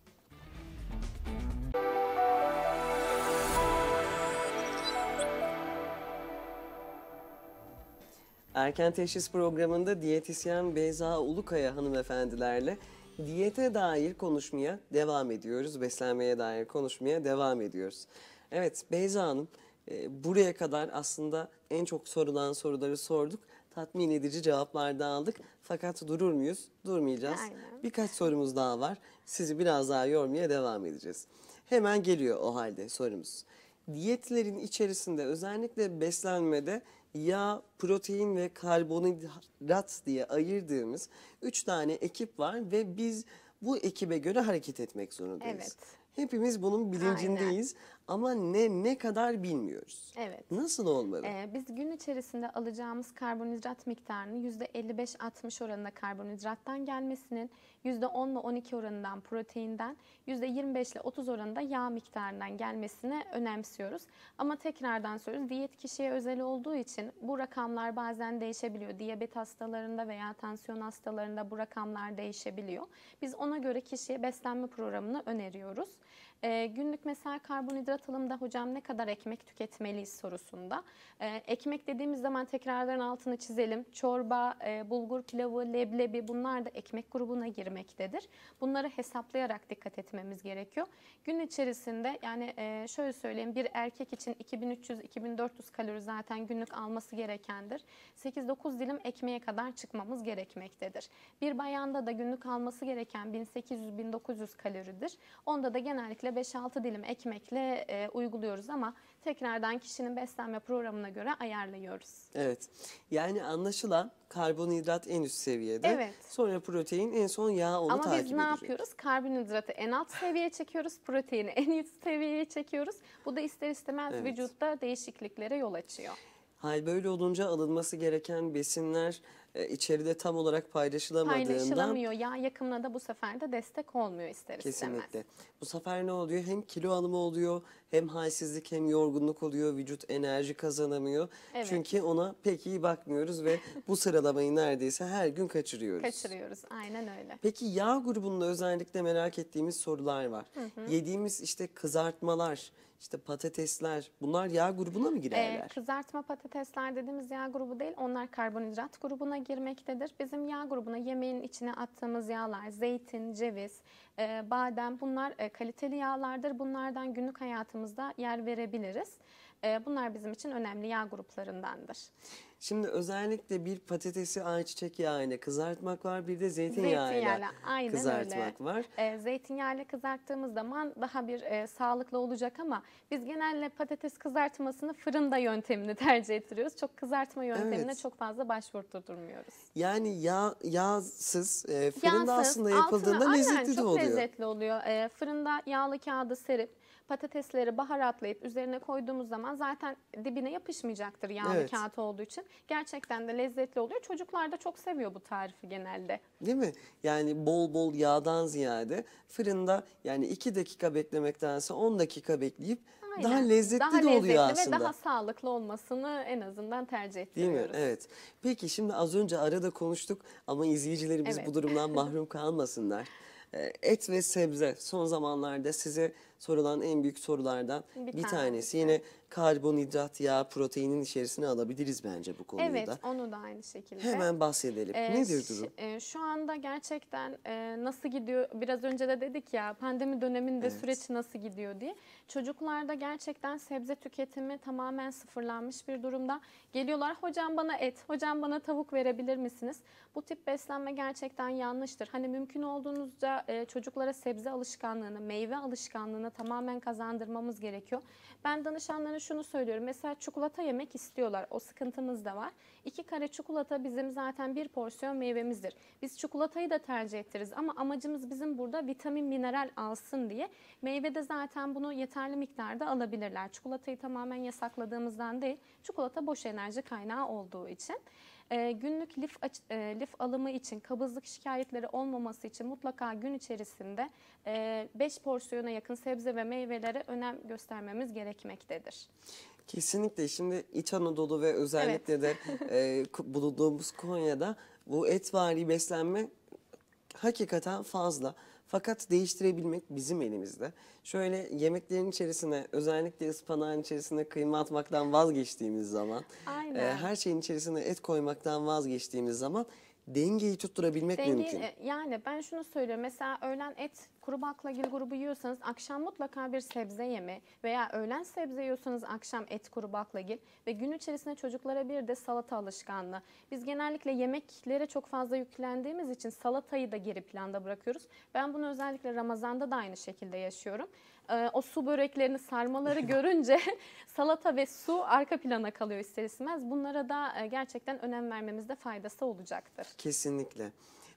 Erken Teşhis programında diyetisyen Beyza Ulukaya hanımefendilerle diyete dair konuşmaya devam ediyoruz. Beslenmeye dair konuşmaya devam ediyoruz. Evet Beyza Hanım e, buraya kadar aslında en çok sorulan soruları sorduk. Tatmin edici cevaplar da aldık. Fakat durur muyuz? Durmayacağız. Aynen. Birkaç sorumuz daha var. Sizi biraz daha yormaya devam edeceğiz. Hemen geliyor o halde sorumuz. Diyetlerin içerisinde özellikle beslenmede ya protein ve karbonhidrat diye ayırdığımız üç tane ekip var ve biz bu ekibe göre hareket etmek zorundayız. Evet. Hepimiz bunun bilincindeyiz ama ne ne kadar bilmiyoruz. Evet. Nasıl olmalı? Ee, biz gün içerisinde alacağımız karbonhidrat miktarını %55-60 oranında karbonhidrattan gelmesinin, %10 ile 12 oranından proteinden, %25 ile 30 oranında yağ miktarından gelmesini önemsiyoruz. Ama tekrardan söylüyoruz diyet kişiye özel olduğu için bu rakamlar bazen değişebiliyor. Diyabet hastalarında veya tansiyon hastalarında bu rakamlar değişebiliyor. Biz ona göre kişiye beslenme programını öneriyoruz. E, günlük mesela karbonhidrat alımda hocam ne kadar ekmek tüketmeliyiz sorusunda. E, ekmek dediğimiz zaman tekrardan altını çizelim. Çorba, e, bulgur pilavı, leblebi bunlar da ekmek grubuna girmektedir. Bunları hesaplayarak dikkat etmemiz gerekiyor. Gün içerisinde yani e, şöyle söyleyeyim bir erkek için 2300-2400 kalori zaten günlük alması gerekendir. 8-9 dilim ekmeğe kadar çıkmamız gerekmektedir. Bir bayanda da günlük alması gereken 1800-1900 kaloridir. Onda da genellikle özellikle 5-6 dilim ekmekle e, uyguluyoruz ama tekrardan kişinin beslenme programına göre ayarlıyoruz. Evet yani anlaşılan karbonhidrat en üst seviyede. Evet. Sonra protein en son yağ onu Ama takip edecek. Ama biz ne yapıyoruz? Karbonhidratı en alt seviyeye çekiyoruz. Proteini en üst seviyeye çekiyoruz. Bu da ister istemez evet. vücutta değişikliklere yol açıyor. Hal böyle olunca alınması gereken besinler e, içeride tam olarak paylaşılamadığından Paylaşılamıyor. Yağ yakımına da bu sefer de destek olmuyor ister istemez. Kesinlikle. Bu sefer ne oluyor? Hem kilo alımı oluyor, hem halsizlik, hem yorgunluk oluyor. Vücut enerji kazanamıyor. Evet. Çünkü ona pek iyi bakmıyoruz ve bu sıralamayı neredeyse her gün kaçırıyoruz. Kaçırıyoruz. Aynen öyle. Peki yağ grubunda özellikle merak ettiğimiz sorular var. Yediğimiz işte kızartmalar, işte patatesler bunlar yağ grubuna mı ee, girerler? Ee, kızartma patatesler dediğimiz yağ grubu değil onlar karbonhidrat grubuna girmektedir. Bizim yağ grubuna yemeğin içine attığımız yağlar zeytin, ceviz, e, badem bunlar e, kaliteli yağlardır. Bunlardan günlük hayatımızda yer verebiliriz. E, bunlar bizim için önemli yağ gruplarındandır. Şimdi özellikle bir patatesi ayçiçek yağıyla kızartmak var, bir de zeytinyağıyla, zeytinyağıyla aynen kızartmak öyle. var. E, zeytinyağıyla kızarttığımız zaman daha bir e, sağlıklı olacak ama biz genelde patates kızartmasını fırında yöntemini *laughs* tercih ettiriyoruz. Çok kızartma yöntemine evet. çok fazla başvurdurmuyoruz. Yani yağ, yağsız, e, fırında yağsız, aslında yapıldığında altına, lezzetli aynen, de oluyor. Çok lezzetli oluyor. E, fırında yağlı kağıdı serip patatesleri baharatlayıp üzerine koyduğumuz zaman zaten dibine yapışmayacaktır yağlı evet. kağıt olduğu için gerçekten de lezzetli oluyor. Çocuklar da çok seviyor bu tarifi genelde. Değil mi? Yani bol bol yağdan ziyade fırında yani 2 dakika beklemektense 10 dakika bekleyip Aynen. daha lezzetli daha de lezzetli oluyor aslında. Daha ve daha sağlıklı olmasını en azından tercih ettiriyoruz. Değil mi? Evet. Peki şimdi az önce arada konuştuk ama izleyicilerimiz evet. bu durumdan *laughs* mahrum kalmasınlar. Ee, et ve sebze son zamanlarda size sorulan en büyük sorulardan bir, bir tanesi. tanesi. Yine karbonhidrat, yağ, proteinin içerisine alabiliriz bence bu konuda. Evet onu da aynı şekilde. Hemen bahsedelim. Ee, Nedir durum? E, şu anda gerçekten e, nasıl gidiyor biraz önce de dedik ya pandemi döneminde evet. süreç nasıl gidiyor diye. Çocuklarda gerçekten sebze tüketimi tamamen sıfırlanmış bir durumda. Geliyorlar hocam bana et, hocam bana tavuk verebilir misiniz? Bu tip beslenme gerçekten yanlıştır. Hani mümkün olduğunuzca e, çocuklara sebze alışkanlığını, meyve alışkanlığını tamamen kazandırmamız gerekiyor. Ben danışanlara yüzden şunu söylüyorum. Mesela çikolata yemek istiyorlar. O sıkıntımız da var. İki kare çikolata bizim zaten bir porsiyon meyvemizdir. Biz çikolatayı da tercih ettiriz. ama amacımız bizim burada vitamin, mineral alsın diye. Meyvede zaten bunu yeterli miktarda alabilirler. Çikolatayı tamamen yasakladığımızdan değil, çikolata boş enerji kaynağı olduğu için. E, günlük lif, aç, e, lif alımı için kabızlık şikayetleri olmaması için mutlaka gün içerisinde 5 e, porsiyona yakın sebze ve meyvelere önem göstermemiz gerekmektedir. Kesinlikle şimdi İç Anadolu ve özellikle evet. de e, bulunduğumuz Konya'da bu et etvari beslenme hakikaten fazla. Fakat değiştirebilmek bizim elimizde. Şöyle yemeklerin içerisine özellikle ıspanağın içerisine kıyma atmaktan vazgeçtiğimiz zaman, e, her şeyin içerisine et koymaktan vazgeçtiğimiz zaman dengeyi tutturabilmek Dengeyi, mümkün. E, yani ben şunu söylüyorum. Mesela öğlen et kuru baklagil grubu yiyorsanız akşam mutlaka bir sebze yeme veya öğlen sebze yiyorsanız akşam et kuru baklagil ve gün içerisinde çocuklara bir de salata alışkanlığı. Biz genellikle yemeklere çok fazla yüklendiğimiz için salatayı da geri planda bırakıyoruz. Ben bunu özellikle Ramazan'da da aynı şekilde yaşıyorum. Ee, o su böreklerini sarmaları *laughs* görünce *laughs* salata ve su arka plana kalıyor ister istemez. Bunlara da e, gerçekten önem vermemizde faydası olacaktır. Kesinlikle.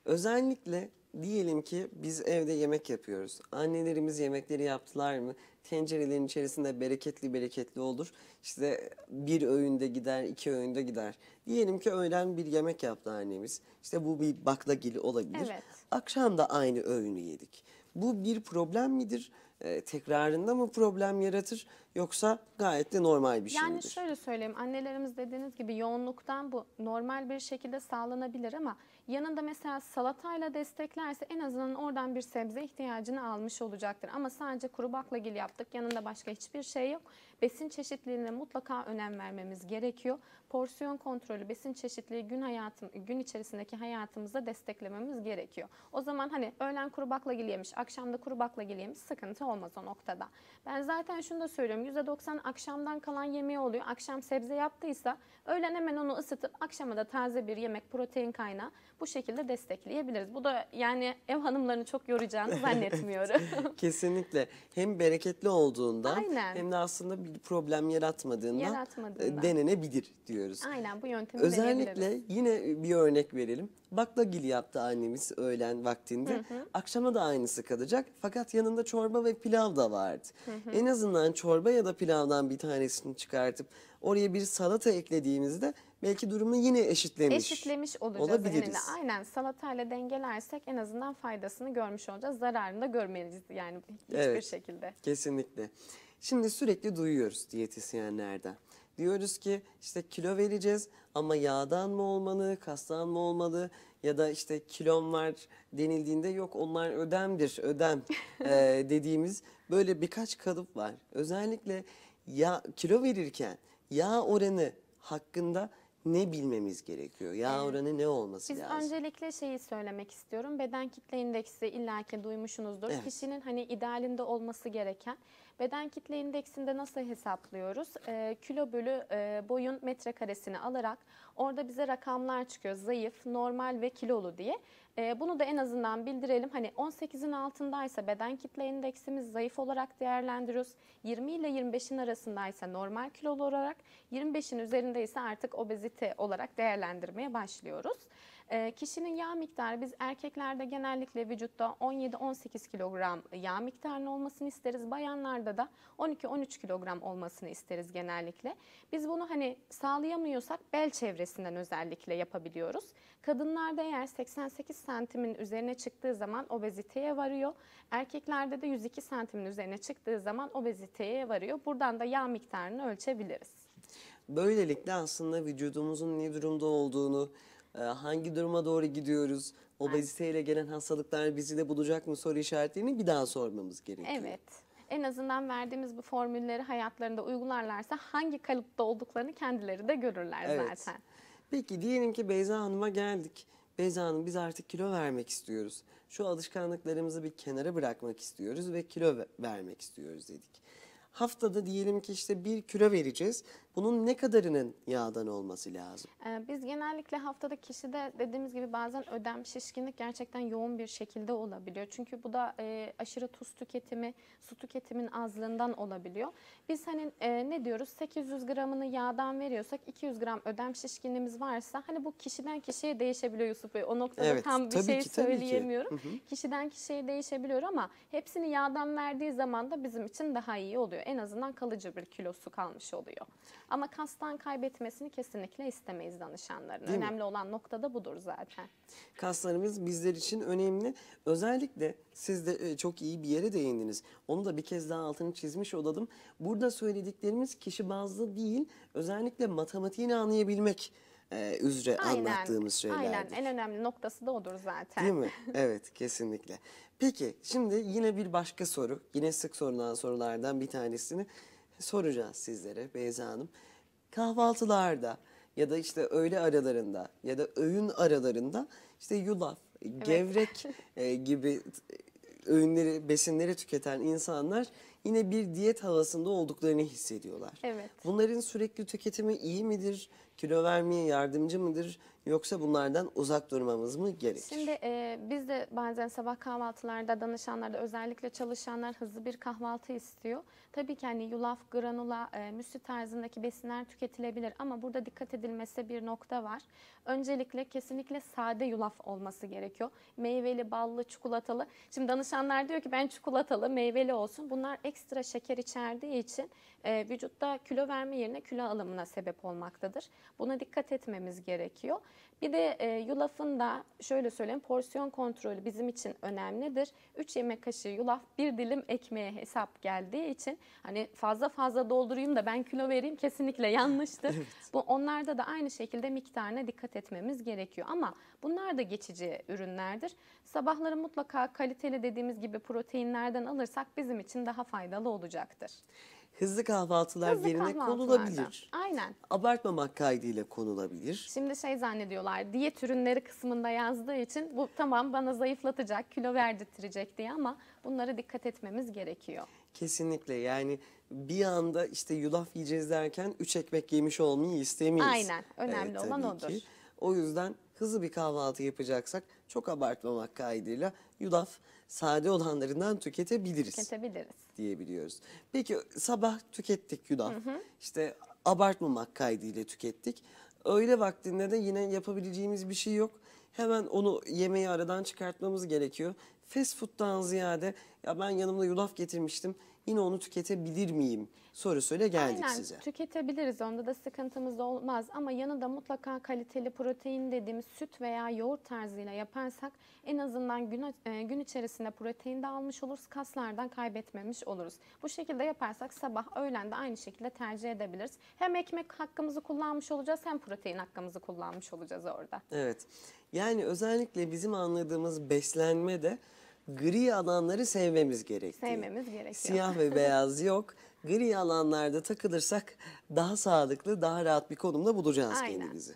Özellikle diyelim ki biz evde yemek yapıyoruz. Annelerimiz yemekleri yaptılar mı? Tencerelerin içerisinde bereketli bereketli olur. İşte bir öğünde gider, iki öğünde gider. Diyelim ki öğlen bir yemek yaptı annemiz. İşte bu bir baklagili olabilir. Evet. Akşam da aynı öğünü yedik. Bu bir problem midir? Ee, tekrarında mı problem yaratır? Yoksa gayet de normal bir şey Yani midir? şöyle söyleyeyim annelerimiz dediğiniz gibi yoğunluktan bu normal bir şekilde sağlanabilir ama yanında mesela salatayla desteklerse en azından oradan bir sebze ihtiyacını almış olacaktır. Ama sadece kuru baklagil yaptık yanında başka hiçbir şey yok. Besin çeşitliliğine mutlaka önem vermemiz gerekiyor. Porsiyon kontrolü, besin çeşitliliği gün hayatım, gün içerisindeki hayatımızda desteklememiz gerekiyor. O zaman hani öğlen kuru baklagil yemiş, akşam da kuru baklagil yemiş sıkıntı olmaz o noktada. Ben zaten şunu da söylüyorum söylüyorum %90 akşamdan kalan yemeği oluyor. Akşam sebze yaptıysa öğlen hemen onu ısıtıp akşama da taze bir yemek protein kaynağı bu şekilde destekleyebiliriz. Bu da yani ev hanımlarını çok yoracağını *laughs* zannetmiyorum. *laughs* Kesinlikle. Hem bereketli olduğunda Aynen. hem de aslında bir problem yaratmadığından e, yaratmadığında. denenebilir diyoruz. Aynen bu yöntemi Özellikle yine bir örnek verelim baklagil yaptı annemiz öğlen vaktinde. Hı hı. Akşama da aynısı kalacak. Fakat yanında çorba ve pilav da vardı. Hı hı. En azından çorba ya da pilavdan bir tanesini çıkartıp oraya bir salata eklediğimizde belki durumu yine eşitlemiş. Eşitlemiş olacağız. Olabiliriz. Yani aynen salatayla dengelersek en azından faydasını görmüş olacağız. Zararını da görmeyiz yani hiçbir evet, şekilde. Kesinlikle. Şimdi sürekli duyuyoruz diyetisyenlerden. Diyoruz ki işte kilo vereceğiz ama yağdan mı olmalı, kastan mı olmalı ya da işte kilom var denildiğinde yok onlar ödemdir, ödem *laughs* e, dediğimiz böyle birkaç kalıp var. Özellikle ya kilo verirken yağ oranı hakkında ne bilmemiz gerekiyor? Yağ evet. oranı ne olması Biz lazım? Biz öncelikle şeyi söylemek istiyorum. Beden kitle indeksi illaki duymuşsunuzdur. Evet. Kişinin hani idealinde olması gereken Beden kitle indeksinde nasıl hesaplıyoruz? E, kilo bölü e, boyun metrekaresini alarak orada bize rakamlar çıkıyor. Zayıf, normal ve kilolu diye. E, bunu da en azından bildirelim. Hani 18'in altındaysa beden kitle indeksimiz zayıf olarak değerlendiriyoruz. 20 ile 25'in arasındaysa normal kilolu olarak, 25'in üzerinde ise artık obezite olarak değerlendirmeye başlıyoruz. E, kişinin yağ miktarı biz erkeklerde genellikle vücutta 17-18 kilogram yağ miktarını olmasını isteriz. Bayanlarda da 12-13 kilogram olmasını isteriz genellikle. Biz bunu hani sağlayamıyorsak bel çevresinden özellikle yapabiliyoruz. Kadınlarda eğer 88 santimin üzerine çıktığı zaman obeziteye varıyor. Erkeklerde de 102 santimin üzerine çıktığı zaman obeziteye varıyor. Buradan da yağ miktarını ölçebiliriz. Böylelikle aslında vücudumuzun ne durumda olduğunu, ee, hangi duruma doğru gidiyoruz, obeziteyle gelen hastalıklar bizi de bulacak mı soru işaretlerini bir daha sormamız gerekiyor. Evet. En azından verdiğimiz bu formülleri hayatlarında uygularlarsa hangi kalıpta olduklarını kendileri de görürler Evet. zaten. Peki diyelim ki Beyza Hanım'a geldik. Beyza Hanım biz artık kilo vermek istiyoruz. Şu alışkanlıklarımızı bir kenara bırakmak istiyoruz ve kilo vermek istiyoruz dedik. Haftada diyelim ki işte bir kilo vereceğiz bunun ne kadarının yağdan olması lazım? Ee, biz genellikle haftada kişide dediğimiz gibi bazen ödem şişkinlik gerçekten yoğun bir şekilde olabiliyor. Çünkü bu da e, aşırı tuz tüketimi, su tüketimin azlığından olabiliyor. Biz hani e, ne diyoruz 800 gramını yağdan veriyorsak 200 gram ödem şişkinliğimiz varsa hani bu kişiden kişiye değişebiliyor Yusuf Bey. O noktada evet, tam bir şey ki, söyleyemiyorum. Ki. Hı hı. Kişiden kişiye değişebiliyor ama hepsini yağdan verdiği zaman da bizim için daha iyi oluyor. En azından kalıcı bir kilosu kalmış oluyor. Ama kastan kaybetmesini kesinlikle istemeyiz danışanların. Değil önemli mi? olan nokta da budur zaten. Kaslarımız bizler için önemli. Özellikle siz de e, çok iyi bir yere değindiniz. Onu da bir kez daha altını çizmiş olalım. Burada söylediklerimiz kişi bazlı değil, özellikle matematiğini anlayabilmek e, üzere aynen, anlattığımız şeylerdir. Aynen en önemli noktası da odur zaten. Değil mi? *laughs* Evet kesinlikle. Peki şimdi yine bir başka soru yine sık sorulan sorulardan bir tanesini soracağız sizlere Beyza Hanım. Kahvaltılarda ya da işte öğle aralarında ya da öğün aralarında işte yulaf, evet. gevrek *laughs* e, gibi öğünleri, besinleri tüketen insanlar yine bir diyet havasında olduklarını hissediyorlar. Evet. Bunların sürekli tüketimi iyi midir? Kilo vermeye yardımcı mıdır? Yoksa bunlardan uzak durmamız mı gerekir? Şimdi e, biz de bazen sabah kahvaltılarda danışanlarda özellikle çalışanlar hızlı bir kahvaltı istiyor. Tabii ki hani yulaf, granula, e, müslü tarzındaki besinler tüketilebilir ama burada dikkat edilmesi bir nokta var. Öncelikle kesinlikle sade yulaf olması gerekiyor. Meyveli, ballı, çikolatalı. Şimdi danışanlar diyor ki ben çikolatalı, meyveli olsun. Bunlar ekstra şeker içerdiği için e, vücutta kilo verme yerine kilo alımına sebep olmaktadır. Buna dikkat etmemiz gerekiyor. Bir de e, yulafın da şöyle söyleyeyim porsiyon kontrolü bizim için önemlidir. 3 yemek kaşığı yulaf bir dilim ekmeğe hesap geldiği için hani fazla fazla doldurayım da ben kilo vereyim kesinlikle yanlıştır. *laughs* evet. Bu onlarda da aynı şekilde miktarına dikkat etmemiz gerekiyor ama bunlar da geçici ürünlerdir. Sabahları mutlaka kaliteli dediğimiz gibi proteinlerden alırsak bizim için daha faydalı olacaktır hızlı kahvaltılar hızlı yerine konulabilir. Aynen. Abartmamak kaydıyla konulabilir. Şimdi şey zannediyorlar diyet ürünleri kısmında yazdığı için bu tamam bana zayıflatacak, kilo verdirtecek diye ama bunlara dikkat etmemiz gerekiyor. Kesinlikle yani bir anda işte yulaf yiyeceğiz derken üç ekmek yemiş olmayı istemeyiz. Aynen önemli evet, olan odur. Ki. O yüzden hızlı bir kahvaltı yapacaksak çok abartmamak kaydıyla yulaf sade olanlarından tüketebiliriz. Tüketebiliriz. Diyebiliyoruz. Peki sabah tükettik günah. Hı hı. İşte abartmamak kaydıyla tükettik. Öğle vaktinde de yine yapabileceğimiz bir şey yok. Hemen onu yemeği aradan çıkartmamız gerekiyor. Fast food'dan ziyade ya ben yanımda yulaf getirmiştim yine onu tüketebilir miyim sorusuyla geldik Aynen, size. tüketebiliriz onda da sıkıntımız olmaz ama yanında mutlaka kaliteli protein dediğimiz süt veya yoğurt tarzıyla yaparsak en azından gün, e, gün içerisinde protein de almış oluruz kaslardan kaybetmemiş oluruz. Bu şekilde yaparsak sabah öğlen de aynı şekilde tercih edebiliriz. Hem ekmek hakkımızı kullanmış olacağız hem protein hakkımızı kullanmış olacağız orada. Evet yani özellikle bizim anladığımız beslenme de gri alanları sevmemiz gerekiyor. Sevmemiz gerekiyor. Siyah ve beyaz yok. Gri alanlarda takılırsak daha sağlıklı, daha rahat bir konumda bulacağız Aynen. kendimizi.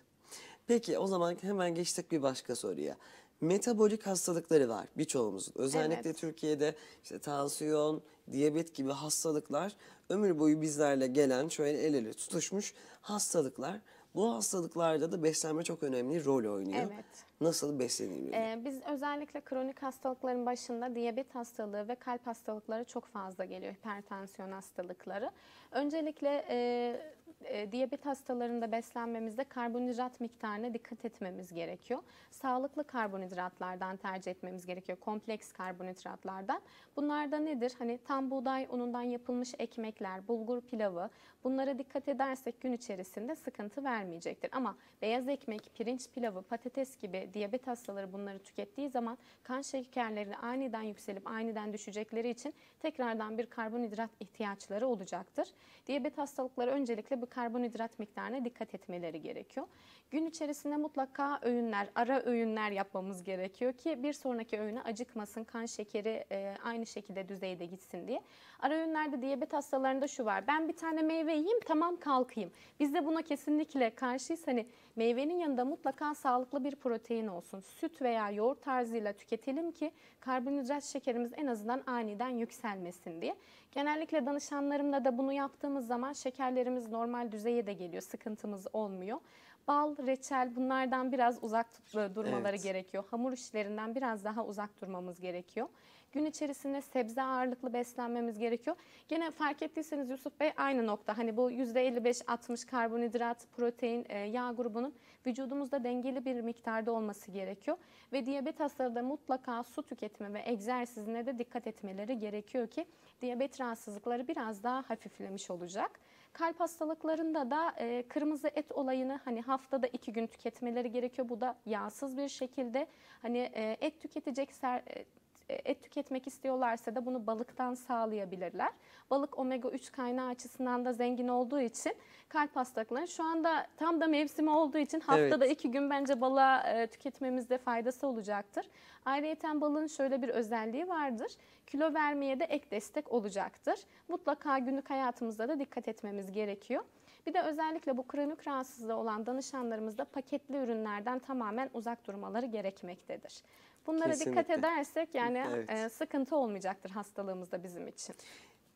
Peki o zaman hemen geçtik bir başka soruya. Metabolik hastalıkları var birçoğumuzun. Özellikle evet. Türkiye'de işte tansiyon, diyabet gibi hastalıklar ömür boyu bizlerle gelen şöyle el ele tutuşmuş hastalıklar. Bu hastalıklarda da beslenme çok önemli rol oynuyor. Evet nasıl beslenebilir? Ee, biz özellikle kronik hastalıkların başında diyabet hastalığı ve kalp hastalıkları çok fazla geliyor. Hipertansiyon hastalıkları. Öncelikle e, e, diyabet hastalarında beslenmemizde karbonhidrat miktarına dikkat etmemiz gerekiyor. Sağlıklı karbonhidratlardan tercih etmemiz gerekiyor. Kompleks karbonhidratlardan. Bunlar da nedir? Hani tam buğday unundan yapılmış ekmekler, bulgur pilavı bunlara dikkat edersek gün içerisinde sıkıntı vermeyecektir. Ama beyaz ekmek, pirinç pilavı, patates gibi ve diyabet hastaları bunları tükettiği zaman kan şekerleri aniden yükselip aniden düşecekleri için tekrardan bir karbonhidrat ihtiyaçları olacaktır. Diyabet hastalıkları öncelikle bu karbonhidrat miktarına dikkat etmeleri gerekiyor. Gün içerisinde mutlaka öğünler, ara öğünler yapmamız gerekiyor ki bir sonraki öğüne acıkmasın, kan şekeri e, aynı şekilde düzeyde gitsin diye. Ara öğünlerde diyabet hastalarında şu var. Ben bir tane meyve yiyeyim tamam kalkayım. Biz de buna kesinlikle karşıyız. Hani meyvenin yanında mutlaka sağlıklı bir protein protein olsun, süt veya yoğurt tarzıyla tüketelim ki karbonhidrat şekerimiz en azından aniden yükselmesin diye. Genellikle danışanlarımda da bunu yaptığımız zaman şekerlerimiz normal düzeye de geliyor, sıkıntımız olmuyor. Bal, reçel bunlardan biraz uzak durmaları evet. gerekiyor. Hamur işlerinden biraz daha uzak durmamız gerekiyor. Gün içerisinde sebze ağırlıklı beslenmemiz gerekiyor. Gene fark ettiyseniz Yusuf Bey aynı nokta. Hani bu %55-60 karbonhidrat, protein, e, yağ grubunun vücudumuzda dengeli bir miktarda olması gerekiyor. Ve diyabet hastaları da mutlaka su tüketimi ve egzersizine de dikkat etmeleri gerekiyor ki diyabet rahatsızlıkları biraz daha hafiflemiş olacak. Kalp hastalıklarında da e, kırmızı et olayını hani haftada iki gün tüketmeleri gerekiyor. Bu da yağsız bir şekilde hani e, et tüketecek ser, e, et tüketmek istiyorlarsa da bunu balıktan sağlayabilirler. Balık omega 3 kaynağı açısından da zengin olduğu için kalp hastalıkları şu anda tam da mevsimi olduğu için haftada evet. iki gün bence balığa e, tüketmemizde faydası olacaktır. Ayrıca balığın şöyle bir özelliği vardır. Kilo vermeye de ek destek olacaktır. Mutlaka günlük hayatımızda da dikkat etmemiz gerekiyor. Bir de özellikle bu kronik rahatsızlığı olan danışanlarımızda paketli ürünlerden tamamen uzak durmaları gerekmektedir. Bunlara Kesinlikle. dikkat edersek yani evet. E, sıkıntı olmayacaktır hastalığımızda bizim için.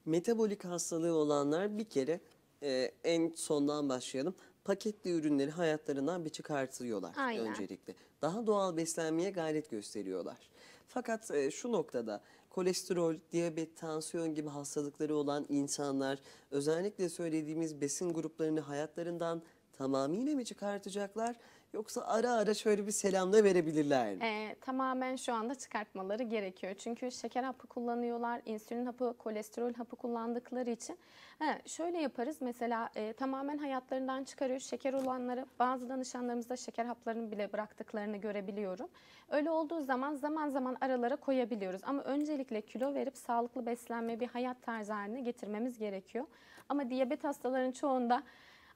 Metabolik hastalığı olanlar bir kere e, en sondan başlayalım. Paketli ürünleri hayatlarından bir çıkartıyorlar Aynen. öncelikle. Daha doğal beslenmeye gayret gösteriyorlar. Fakat e, şu noktada kolesterol, diyabet, tansiyon gibi hastalıkları olan insanlar özellikle söylediğimiz besin gruplarını hayatlarından tamamıyla mı çıkartacaklar? Yoksa ara ara şöyle bir selam da verebilirler mi? Ee, tamamen şu anda çıkartmaları gerekiyor. Çünkü şeker hapı kullanıyorlar, insülin hapı, kolesterol hapı kullandıkları için. Ha, şöyle yaparız mesela e, tamamen hayatlarından çıkarıyoruz şeker olanları. Bazı danışanlarımızda şeker haplarını bile bıraktıklarını görebiliyorum. Öyle olduğu zaman zaman zaman aralara koyabiliyoruz. Ama öncelikle kilo verip sağlıklı beslenme bir hayat tarzı haline getirmemiz gerekiyor. Ama diyabet hastaların çoğunda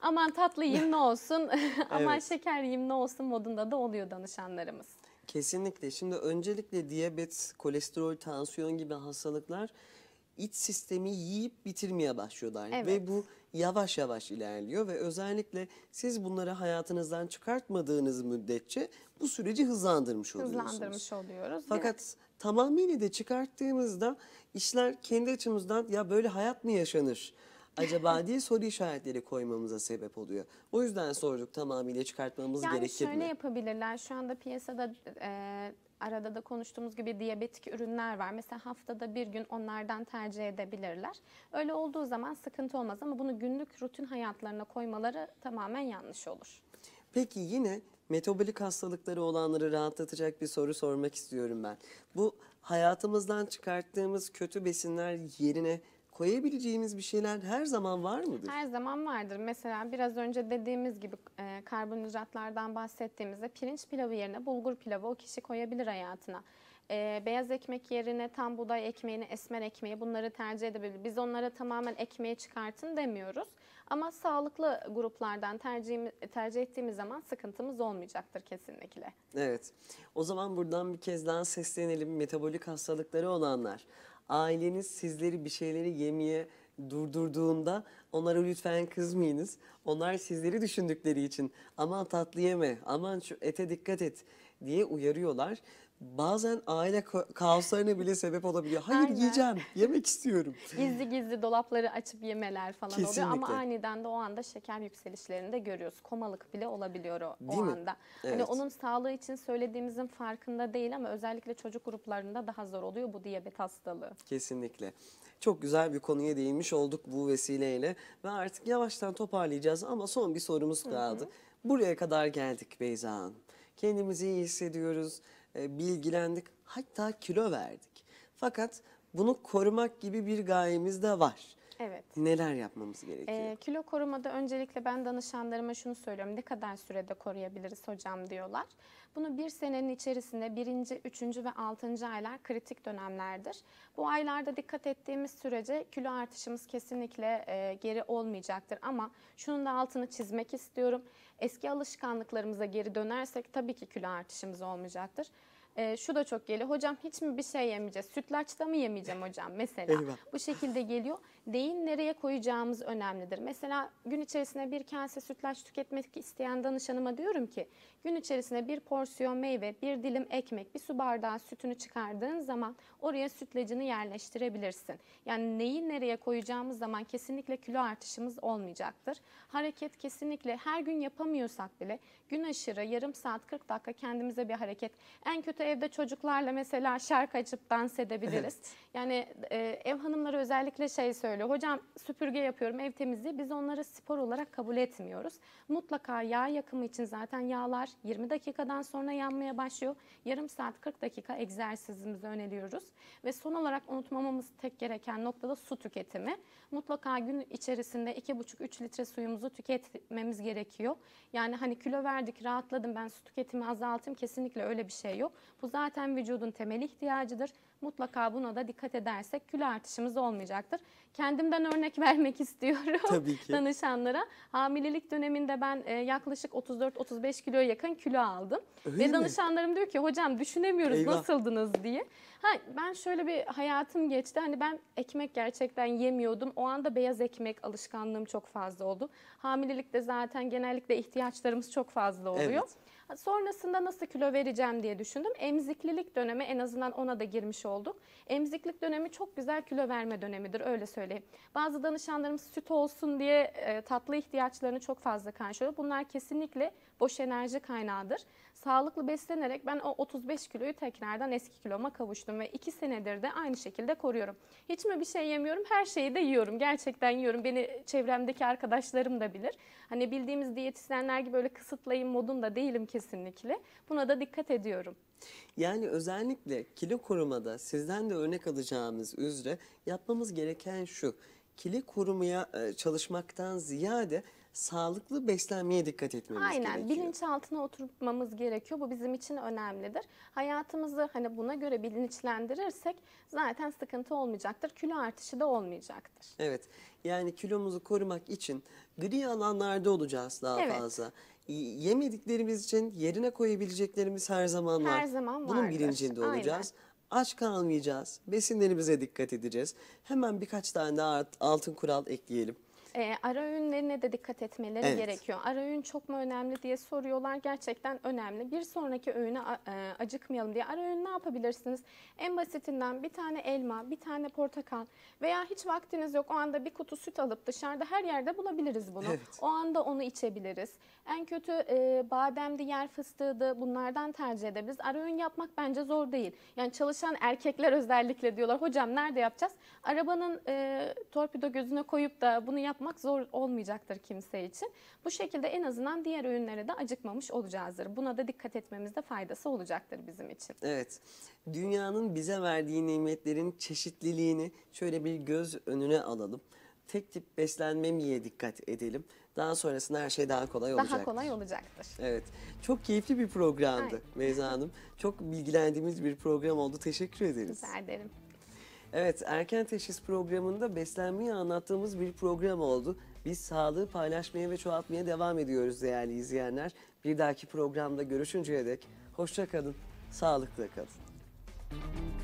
aman tatlı yiyeyim ne *laughs* olsun, *laughs* aman Evet. şeker yiyeyim ne olsun modunda da oluyor danışanlarımız. Kesinlikle. Şimdi öncelikle diyabet, kolesterol, tansiyon gibi hastalıklar iç sistemi yiyip bitirmeye başlıyorlar. Evet. Ve bu yavaş yavaş ilerliyor ve özellikle siz bunları hayatınızdan çıkartmadığınız müddetçe bu süreci hızlandırmış oluyorsunuz. Hızlandırmış oluyoruz. Fakat tamamıyla de çıkarttığımızda işler kendi açımızdan ya böyle hayat mı yaşanır? acaba diye soru işaretleri koymamıza sebep oluyor. O yüzden sorduk tamamıyla çıkartmamız yani gerekir mi? Yani şöyle yapabilirler. Şu anda piyasada e, arada da konuştuğumuz gibi diyabetik ürünler var. Mesela haftada bir gün onlardan tercih edebilirler. Öyle olduğu zaman sıkıntı olmaz ama bunu günlük rutin hayatlarına koymaları tamamen yanlış olur. Peki yine metabolik hastalıkları olanları rahatlatacak bir soru sormak istiyorum ben. Bu hayatımızdan çıkarttığımız kötü besinler yerine koyabileceğimiz bir şeyler her zaman var mıdır? Her zaman vardır. Mesela biraz önce dediğimiz gibi e, karbonhidratlardan bahsettiğimizde pirinç pilavı yerine bulgur pilavı o kişi koyabilir hayatına. E, beyaz ekmek yerine tam buğday ekmeğini, esmer ekmeği bunları tercih edebilir. Biz onlara tamamen ekmeği çıkartın demiyoruz. Ama sağlıklı gruplardan tercih, tercih ettiğimiz zaman sıkıntımız olmayacaktır kesinlikle. Evet. O zaman buradan bir kez daha seslenelim metabolik hastalıkları olanlar aileniz sizleri bir şeyleri yemeye durdurduğunda onlara lütfen kızmayınız. Onlar sizleri düşündükleri için aman tatlı yeme, aman şu ete dikkat et diye uyarıyorlar bazen aile kaoslarına bile sebep olabiliyor. Hayır Aynen. yiyeceğim, yemek istiyorum. *laughs* gizli gizli dolapları açıp yemeler falan Kesinlikle. oluyor ama aniden de o anda şeker yükselişlerini de görüyoruz. Komalık bile olabiliyor o, değil o mi? anda. Hani evet. Hani onun sağlığı için söylediğimizin farkında değil ama özellikle çocuk gruplarında daha zor oluyor bu diyabet hastalığı. Kesinlikle. Çok güzel bir konuya değinmiş olduk bu vesileyle ve artık yavaştan toparlayacağız ama son bir sorumuz kaldı. Hı hı. Buraya kadar geldik Beyza Hanım. Kendimizi iyi hissediyoruz e, bilgilendik hatta kilo verdik. Fakat bunu korumak gibi bir gayemiz de var. Evet. Neler yapmamız gerekiyor? E, kilo korumada öncelikle ben danışanlarıma şunu söylüyorum. Ne kadar sürede koruyabiliriz hocam diyorlar. Bunu bir senenin içerisinde birinci, üçüncü ve altıncı aylar kritik dönemlerdir. Bu aylarda dikkat ettiğimiz sürece kilo artışımız kesinlikle e, geri olmayacaktır. Ama şunun da altını çizmek istiyorum. Eski alışkanlıklarımıza geri dönersek tabii ki kilo artışımız olmayacaktır. E, şu da çok geliyor. Hocam hiç mi bir şey yemeyeceğiz? Sütlaç da mı yemeyeceğim hocam mesela? Eyvah. Bu şekilde geliyor deyin nereye koyacağımız önemlidir. Mesela gün içerisinde bir kase sütlaç tüketmek isteyen danışanıma diyorum ki gün içerisinde bir porsiyon meyve, bir dilim ekmek, bir su bardağı sütünü çıkardığın zaman oraya sütlacını yerleştirebilirsin. Yani neyi nereye koyacağımız zaman kesinlikle kilo artışımız olmayacaktır. Hareket kesinlikle her gün yapamıyorsak bile gün aşırı yarım saat 40 dakika kendimize bir hareket. En kötü evde çocuklarla mesela şarkı açıp dans edebiliriz. Evet. Yani e, ev hanımları özellikle şey söylüyor söylüyor. Hocam süpürge yapıyorum, ev temizliği. Biz onları spor olarak kabul etmiyoruz. Mutlaka yağ yakımı için zaten yağlar 20 dakikadan sonra yanmaya başlıyor. Yarım saat 40 dakika egzersizimizi öneriyoruz. Ve son olarak unutmamamız tek gereken nokta da su tüketimi. Mutlaka gün içerisinde 2,5-3 litre suyumuzu tüketmemiz gerekiyor. Yani hani kilo verdik, rahatladım ben su tüketimi azaltayım kesinlikle öyle bir şey yok. Bu zaten vücudun temel ihtiyacıdır. Mutlaka buna da dikkat edersek kilo artışımız olmayacaktır. Kendimden örnek *laughs* vermek istiyorum Tabii ki. danışanlara. Hamilelik döneminde ben e, yaklaşık 34-35 kiloya yakın kilo aldım. Öyle Ve mi? danışanlarım diyor ki hocam düşünemiyoruz Eyvah. nasıldınız diye. Ha, ben şöyle bir hayatım geçti. Hani ben ekmek gerçekten yemiyordum. O anda beyaz ekmek alışkanlığım çok fazla oldu. Hamilelikte zaten genellikle ihtiyaçlarımız çok fazla oluyor. Evet. Sonrasında nasıl kilo vereceğim diye düşündüm. Emziklilik dönemi en azından ona da girmiş olduk. Emziklik dönemi çok güzel kilo verme dönemidir öyle söyleyeyim. Bazı danışanlarımız süt olsun diye e, tatlı ihtiyaçlarını çok fazla karşılıyor. Bunlar kesinlikle boş enerji kaynağıdır sağlıklı beslenerek ben o 35 kiloyu tekrardan eski kiloma kavuştum ve 2 senedir de aynı şekilde koruyorum. Hiç mi bir şey yemiyorum? Her şeyi de yiyorum. Gerçekten yiyorum. Beni çevremdeki arkadaşlarım da bilir. Hani bildiğimiz diyetisyenler gibi öyle kısıtlayın modunda değilim kesinlikle. Buna da dikkat ediyorum. Yani özellikle kilo korumada sizden de örnek alacağımız üzere yapmamız gereken şu. Kilo korumaya e, çalışmaktan ziyade sağlıklı beslenmeye dikkat etmemiz Aynen, gerekiyor. Aynen bilinçaltına oturtmamız gerekiyor. Bu bizim için önemlidir. Hayatımızı hani buna göre bilinçlendirirsek zaten sıkıntı olmayacaktır. Kilo artışı da olmayacaktır. Evet yani kilomuzu korumak için gri alanlarda olacağız daha evet. fazla. Yemediklerimiz için yerine koyabileceklerimiz her zaman var. Her zaman vardır. Bunun bilincinde olacağız. Aynen aç kalmayacağız, besinlerimize dikkat edeceğiz. Hemen birkaç tane daha altın kural ekleyelim. E, ara öğünlerine de dikkat etmeleri evet. gerekiyor. Ara öğün çok mu önemli diye soruyorlar. Gerçekten önemli. Bir sonraki öğüne e, acıkmayalım diye. Ara öğün ne yapabilirsiniz? En basitinden bir tane elma, bir tane portakal veya hiç vaktiniz yok o anda bir kutu süt alıp dışarıda her yerde bulabiliriz bunu. Evet. O anda onu içebiliriz. En kötü e, bademdi, yer fıstığıdı bunlardan tercih edebiliriz. Ara öğün yapmak bence zor değil. Yani çalışan erkekler özellikle diyorlar hocam nerede yapacağız? Arabanın e, torpido gözüne koyup da bunu yapmak yapmak zor olmayacaktır kimse için. Bu şekilde en azından diğer öğünlere de acıkmamış olacağızdır. Buna da dikkat etmemizde faydası olacaktır bizim için. Evet. Dünyanın bize verdiği nimetlerin çeşitliliğini şöyle bir göz önüne alalım. Tek tip beslenmemeye dikkat edelim. Daha sonrasında her şey daha kolay olacaktır. Daha kolay olacaktır. Evet. Çok keyifli bir programdı Aynen. Hanım. Çok bilgilendiğimiz bir program oldu. Teşekkür ederiz. Rica ederim. Evet, erken teşhis programında beslenmeyi anlattığımız bir program oldu. Biz sağlığı paylaşmaya ve çoğaltmaya devam ediyoruz değerli izleyenler. Bir dahaki programda görüşünceye dek hoşça kalın, sağlıkla kalın.